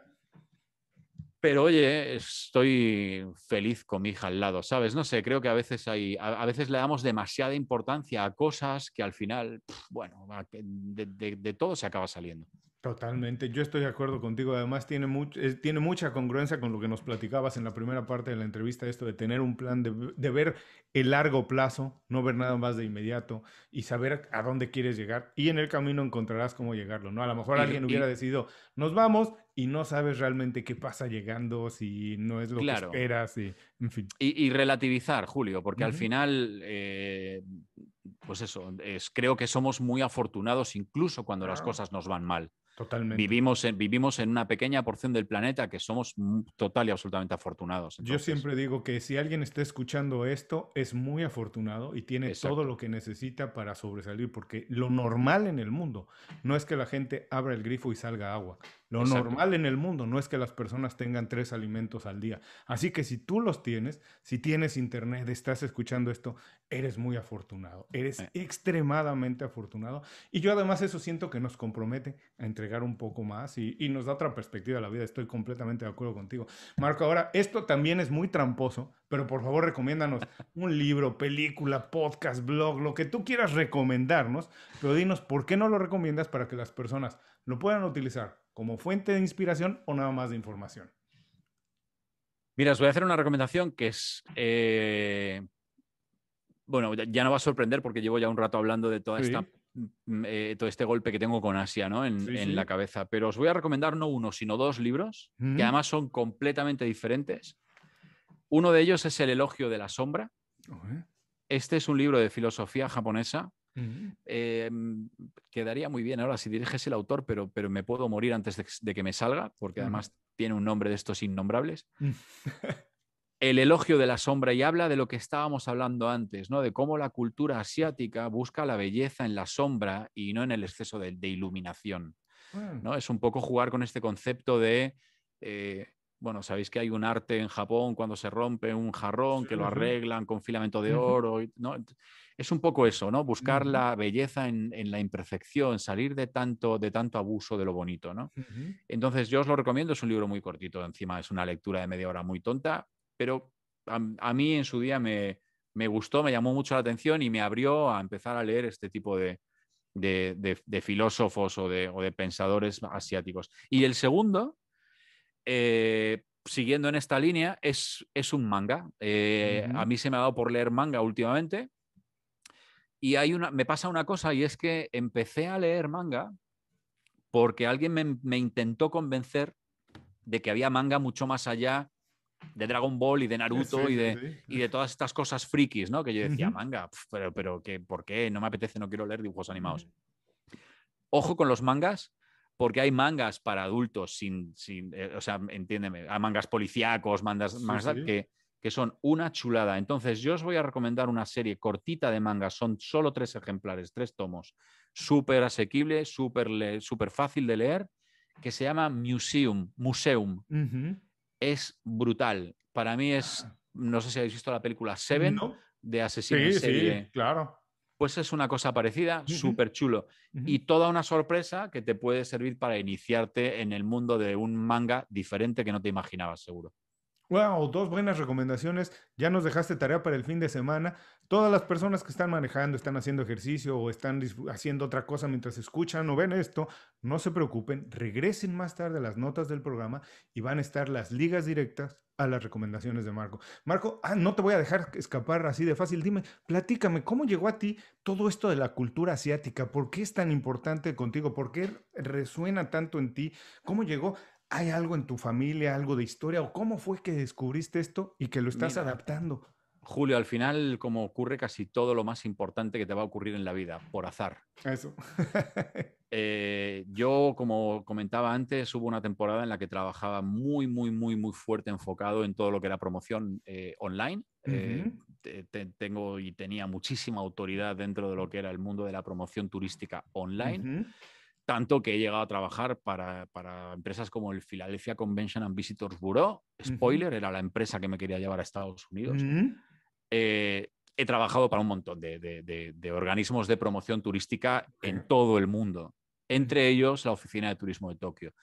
pero oye, estoy feliz con mi hija al lado, ¿sabes? No sé, creo que a veces hay, a, veces le damos demasiada importancia a cosas que al final, bueno, de, todo se acaba saliendo. Totalmente, yo estoy de acuerdo contigo. Además, tiene, tiene mucha congruencia con lo que nos platicabas en la primera parte de la entrevista, esto de tener un plan, de, ver el largo plazo, no ver nada más de inmediato y saber a dónde quieres llegar. Y en el camino encontrarás cómo llegarlo, ¿no? A lo mejor alguien hubiera decidido, nos vamos y no sabes realmente qué pasa llegando, si no es lo que esperas, y, relativizar, Julio, porque al final, eh, pues eso, es, creo que somos muy afortunados incluso cuando las cosas nos van mal. Totalmente. Vivimos en, vivimos en una pequeña porción del planeta que somos total y absolutamente afortunados. Yo siempre digo que si alguien está escuchando esto, es muy afortunado y tiene todo lo que necesita para sobresalir, porque lo normal en el mundo no es que la gente abra el grifo y salga agua. Lo normal en el mundo no es que las personas tengan tres alimentos al día. Así que si tú los tienes, si tienes internet, estás escuchando esto, eres muy afortunado, eres eh. extremadamente afortunado. Y yo además eso siento que nos compromete a entregar un poco más y, y nos da otra perspectiva a la vida. Estoy completamente de acuerdo contigo. Marco, ahora, esto también es muy tramposo pero por favor recomiéndanos un libro, película, podcast, blog, lo que tú quieras recomendarnos, pero dinos por qué no lo recomiendas para que las personas lo puedan utilizar como fuente de inspiración o nada más de información. Mira, os voy a hacer una recomendación que es, eh, bueno, ya no va a sorprender porque llevo ya un rato hablando de esta mm, eh, todo este golpe que tengo con Asia ¿no? en, la cabeza. Pero os voy a recomendar no uno, sino dos libros, que además son completamente diferentes uno de ellos es El elogio de la sombra. Este es un libro de filosofía japonesa. Mm. Eh, quedaría muy bien ahora si diriges el autor, pero, pero me puedo morir antes de, que me salga, porque mm. además tiene un nombre de estos innombrables. Mm. (laughs) el elogio de la sombra y habla de lo que estábamos hablando antes, ¿no? De cómo la cultura asiática busca la belleza en la sombra y no en el exceso de, iluminación. Ah. ¿no? Es un poco jugar con este concepto de eh, bueno, sabéis que hay un arte en Japón cuando se rompe un jarrón que lo arreglan con filamento de oro, Es un poco eso, ¿no? Buscar la belleza en, la imperfección, salir de tanto, de tanto abuso de lo bonito, ¿no? Entonces, yo os lo recomiendo, es un libro muy cortito, encima es una lectura de media hora muy tonta, pero a, mí en su día me, gustó, me llamó mucho la atención y me abrió a empezar a leer este tipo de, filósofos o de pensadores asiáticos. Y el segundo, eh, siguiendo en esta línea, es, es un manga. Eh, a mí se me ha dado por leer manga últimamente. Y hay una, me pasa una cosa y es que empecé a leer manga porque alguien me, intentó convencer de que había manga mucho más allá de Dragon Ball y de Naruto y, de, y de todas estas cosas frikis, ¿no? Que yo decía, manga, pero, pero ¿qué, ¿por qué? No me apetece, no quiero leer dibujos animados. Ojo con los mangas porque hay mangas para adultos, sin, sin eh, o sea, entiéndeme, a mangas policíacos, mangas, Que, que son una chulada. Entonces, yo os voy a recomendar una serie cortita de mangas, son solo tres ejemplares, tres tomos, súper asequible, súper super fácil de leer, que se llama Museum. Museum. Es brutal. Para mí es, ah. no sé si habéis visto la película Seven de asesinos sí, Sí, claro. Pues es una cosa parecida, súper chulo. Y toda una sorpresa que te puede servir para iniciarte en el mundo de un manga diferente que no te imaginabas, seguro. Wow, dos buenas recomendaciones. Ya nos dejaste tarea para el fin de semana. Todas las personas que están manejando, están haciendo ejercicio o están haciendo otra cosa mientras escuchan o ven esto, no se preocupen, regresen más tarde a las notas del programa y van a estar las ligas directas a las recomendaciones de Marco. Marco, ah, no te voy a dejar escapar así de fácil. Dime, platícame, ¿cómo llegó a ti todo esto de la cultura asiática? ¿Por qué es tan importante contigo? ¿Por qué resuena tanto en ti? ¿Cómo llegó? ¿Hay algo en tu familia, algo de historia o cómo fue que descubriste esto y que lo estás adaptando? Julio, al final, como ocurre casi todo lo más importante que te va a ocurrir en la vida, por azar. Eso. (laughs) Eh, yo, como comentaba antes, hubo una temporada en la que trabajaba muy, muy, muy, muy fuerte enfocado en todo lo que era promoción eh, online. Eh, tengo y tenía muchísima autoridad dentro de lo que era el mundo de la promoción turística online tanto que he llegado a trabajar para, empresas como el Philadelphia Convention and Visitors Bureau, spoiler, era la empresa que me quería llevar a Estados Unidos. Mm. Eh, he trabajado para un montón de, organismos de promoción turística en todo el mundo, entre ellos la Oficina de Turismo de Tokio.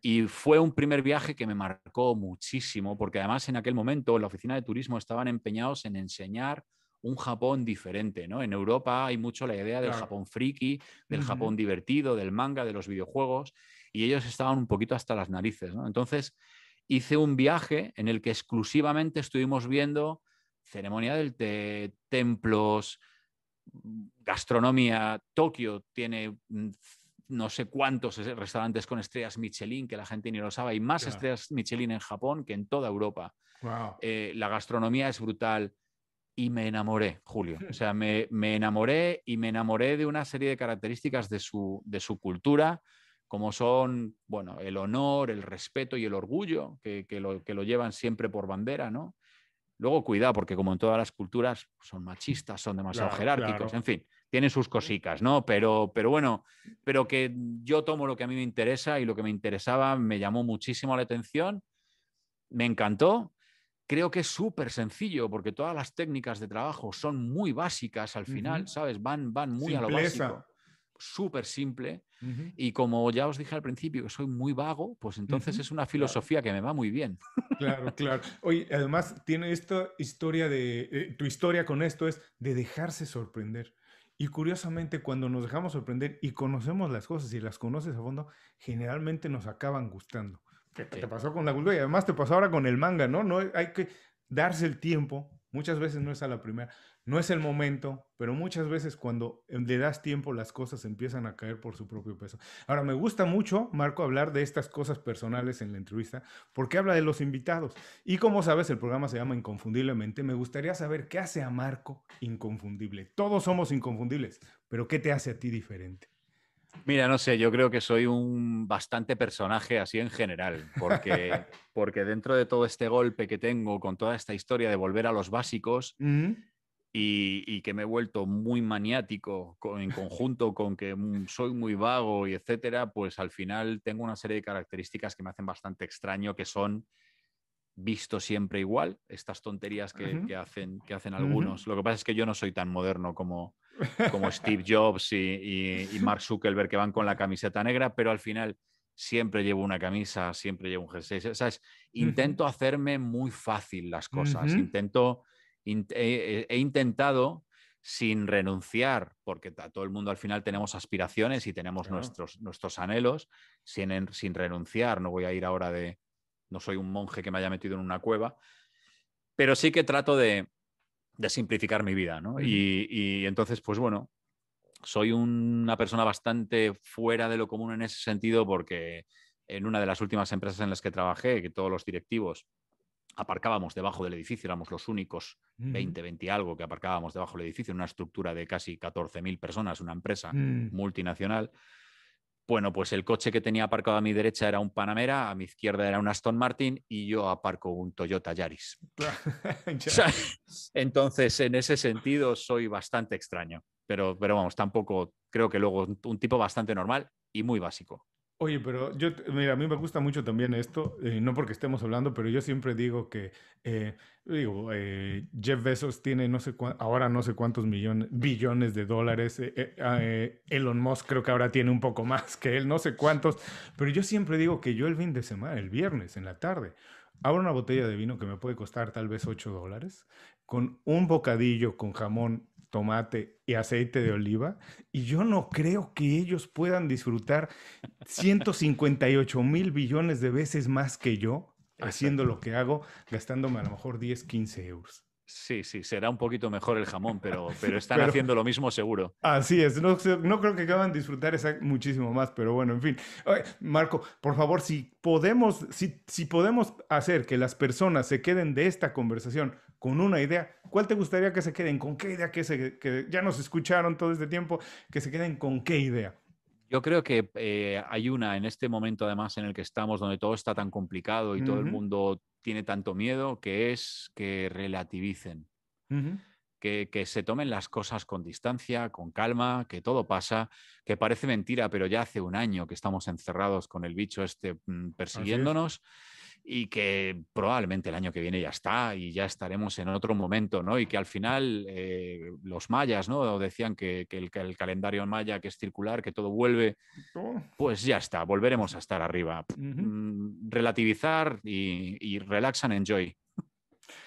Y fue un primer viaje que me marcó muchísimo, porque además en aquel momento la Oficina de Turismo estaban empeñados en enseñar un Japón diferente, ¿no? En Europa hay mucho la idea del Japón friki, del Japón divertido, del manga, de los videojuegos, y ellos estaban un poquito hasta las narices, Entonces hice un viaje en el que exclusivamente estuvimos viendo ceremonia del té, templos, gastronomía. Tokio tiene mm, no sé cuántos restaurantes con estrellas Michelin que la gente ni lo sabe. Hay más estrellas Michelin en Japón que en toda Europa. Eh, la gastronomía es brutal y me enamoré, Julio. O (laughs) sea, me, enamoré y me enamoré de una serie de características de su, de su cultura, como son, bueno, el honor, el respeto y el orgullo, que, que, lo, llevan siempre por bandera, ¿no? Luego, cuidado, porque como en todas las culturas, son machistas, son demasiado jerárquicos, en fin, tienen sus cositas, ¿no? Pero, pero bueno, pero que yo tomo lo que a mí me interesa y lo que me interesaba me llamó muchísimo la atención, me encantó Creo que es súper sencillo porque todas las técnicas de trabajo son muy básicas al final, ¿sabes? Van, van muy a lo básico súper simple y como ya os dije al principio que soy muy vago, pues entonces es una filosofía que me va muy bien. Claro, claro. Oye, además tiene esta historia de, eh, tu historia con esto es de dejarse sorprender. Y curiosamente, cuando nos dejamos sorprender y conocemos las cosas y las conoces a fondo, generalmente nos acaban gustando te pasó con la cultura y además te pasó ahora con el manga, ¿no? no hay que darse el tiempo, muchas veces no es a la primera, no es el momento, pero muchas veces cuando em, le das tiempo las cosas empiezan a caer por su propio peso. Ahora, me gusta mucho, Marco, hablar de estas cosas personales en la entrevista, porque habla de los invitados. Y como sabes, el programa se llama Inconfundiblemente. Me gustaría saber qué hace a Marco inconfundible. Todos somos inconfundibles, pero ¿qué te hace a ti diferente? Mira, no sé, yo creo que soy un bastante personaje así en general, porque, (laughs) porque dentro de todo este golpe que tengo con toda esta historia de volver a los básicos y, que me he vuelto muy maniático en conjunto con que soy muy vago y etcétera, pues al final tengo una serie de características que me hacen bastante extraño, que son visto siempre igual, estas tonterías que, hacen, que hacen algunos. Lo que pasa es que yo no soy tan moderno como, como Steve Jobs y, Mark Zuckerberg que van con la camiseta negra, pero al final siempre llevo una camisa, siempre llevo un jersey. ¿sabes? Intento hacerme muy fácil las cosas, intento, he, intentado sin renunciar, porque a todo el mundo al final tenemos aspiraciones y tenemos nuestros, nuestros anhelos, sin, sin renunciar, no voy a ir ahora de, no soy un monje que me haya metido en una cueva, pero sí que trato de, de simplificar mi vida, ¿no? y, entonces, pues bueno, soy una persona bastante fuera de lo común en ese sentido porque en una de las últimas empresas en las que trabajé, que todos los directivos aparcábamos debajo del edificio, éramos los únicos 20, 20 algo que aparcábamos debajo del edificio, una estructura de casi 14.000 personas, una empresa mm. multinacional bueno, pues el coche que tenía aparcado a mi derecha era un Panamera, a mi izquierda era un Aston Martin y yo aparco un Toyota Yaris. (laughs) entonces, en ese sentido, soy bastante extraño, pero, pero vamos, tampoco creo que luego un tipo bastante normal y muy básico. Oye, pero yo, mira, a mí me gusta mucho también esto, eh, no porque estemos hablando, pero yo siempre digo que, eh, digo, eh, Jeff Bezos tiene no sé ahora no sé cuántos millones, billones de dólares, eh, ah, Elon Musk creo que ahora tiene un poco más que él, no sé cuántos, pero yo siempre digo que yo el fin de semana, el viernes, en la tarde, abro una botella de vino que me puede costar tal vez 8 dólares, con un bocadillo con jamón tomate y aceite de oliva, y yo no creo que ellos puedan disfrutar 158 mil billones de veces más que yo haciendo lo que hago, gastándome a lo mejor 10, 15 euros. Sí, sí, será un poquito mejor el jamón, pero, (laughs) pero están haciendo lo mismo seguro. Así es, no, no creo que acaban de disfrutar muchísimo más, pero bueno, en fin. Marco, por favor, si podemos, si, si podemos hacer que las personas se queden de esta conversación con una idea. ¿Cuál te gustaría que se queden? ¿Con qué idea que ya nos escucharon todo este tiempo? ¿Que se queden con qué idea? Yo creo que eh, hay una en este momento, además, en el que estamos, donde todo está tan complicado y todo el mundo tiene tanto miedo, que es que relativicen, que, se tomen las cosas con distancia, con calma, que todo pasa, que parece mentira, pero ya hace un año que estamos encerrados con el bicho este mm, persiguiéndonos y que probablemente el año que viene ya está y ya estaremos en otro momento, ¿no? Y que al final eh, los mayas, ¿no? Decían que, el, calendario en calendario maya que es circular, que todo vuelve, pues ya está, volveremos a estar arriba. Mm, relativizar y, y relax and enjoy.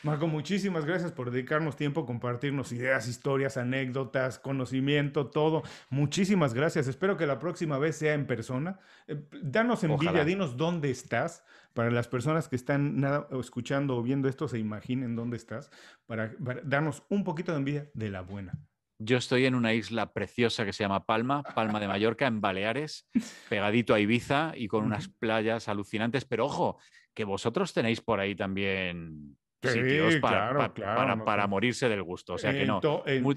Marco, muchísimas gracias por dedicarnos tiempo, compartirnos ideas, historias, anécdotas, conocimiento, todo. Muchísimas gracias. Espero que la próxima vez sea en persona. Eh, danos envidia, dinos dónde estás para las personas que están nada, escuchando o viendo esto se imaginen dónde estás para darnos un poquito de envidia de la buena. Yo estoy en una isla preciosa que se llama Palma, Palma de Mallorca, en Baleares, pegadito a Ibiza y con unas playas alucinantes. Pero ojo, que vosotros tenéis por ahí también Sí, para, claro, para, para, morirse del gusto. O sea que no,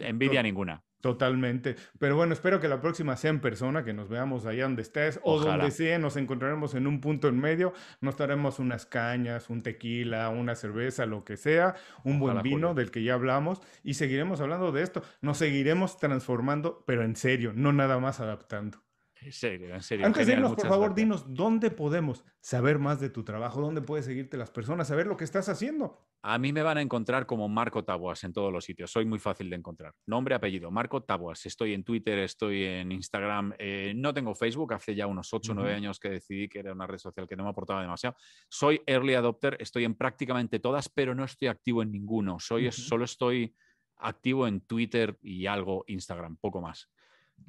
envidia ninguna. Totalmente. Pero bueno, espero que la próxima sea en persona, que nos veamos allá donde estés o donde sea, nos encontraremos en un punto en medio, nos daremos unas cañas, un tequila, una cerveza, lo que sea, un buen vino del que ya hablamos y seguiremos hablando de esto. Nos seguiremos transformando, pero en serio, no nada más adaptando. En serio, en serio. Antes de irnos, por favor, dinos dónde podemos saber más de tu trabajo, dónde puedes seguirte las personas, saber lo que estás haciendo. A mí me van a encontrar como Marco Taboas en todos los sitios. Soy muy fácil de encontrar. Nombre, apellido, Marco Taboas. Estoy en Twitter, estoy en Instagram. Eh, no tengo Facebook. Hace ya unos 8 o 9 años que decidí que era una red social que no me aportaba demasiado. Soy early adopter. Estoy en prácticamente todas, pero no estoy activo en ninguno. Solo estoy activo en Twitter y algo Instagram, poco más.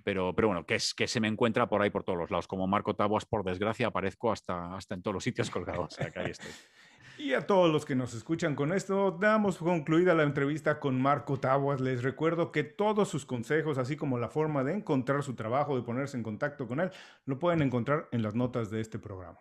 Pero, pero bueno, que, que se me encuentra por ahí por todos los lados. Como Marco Taboas, por desgracia, aparezco hasta, hasta en todos los sitios (laughs) colgados. Y a todos los que nos escuchan con esto, damos concluida la entrevista con Marco Taboas. Les recuerdo que todos sus consejos, así como la forma de encontrar su trabajo, de ponerse en contacto con él, lo pueden encontrar en las notas de este programa.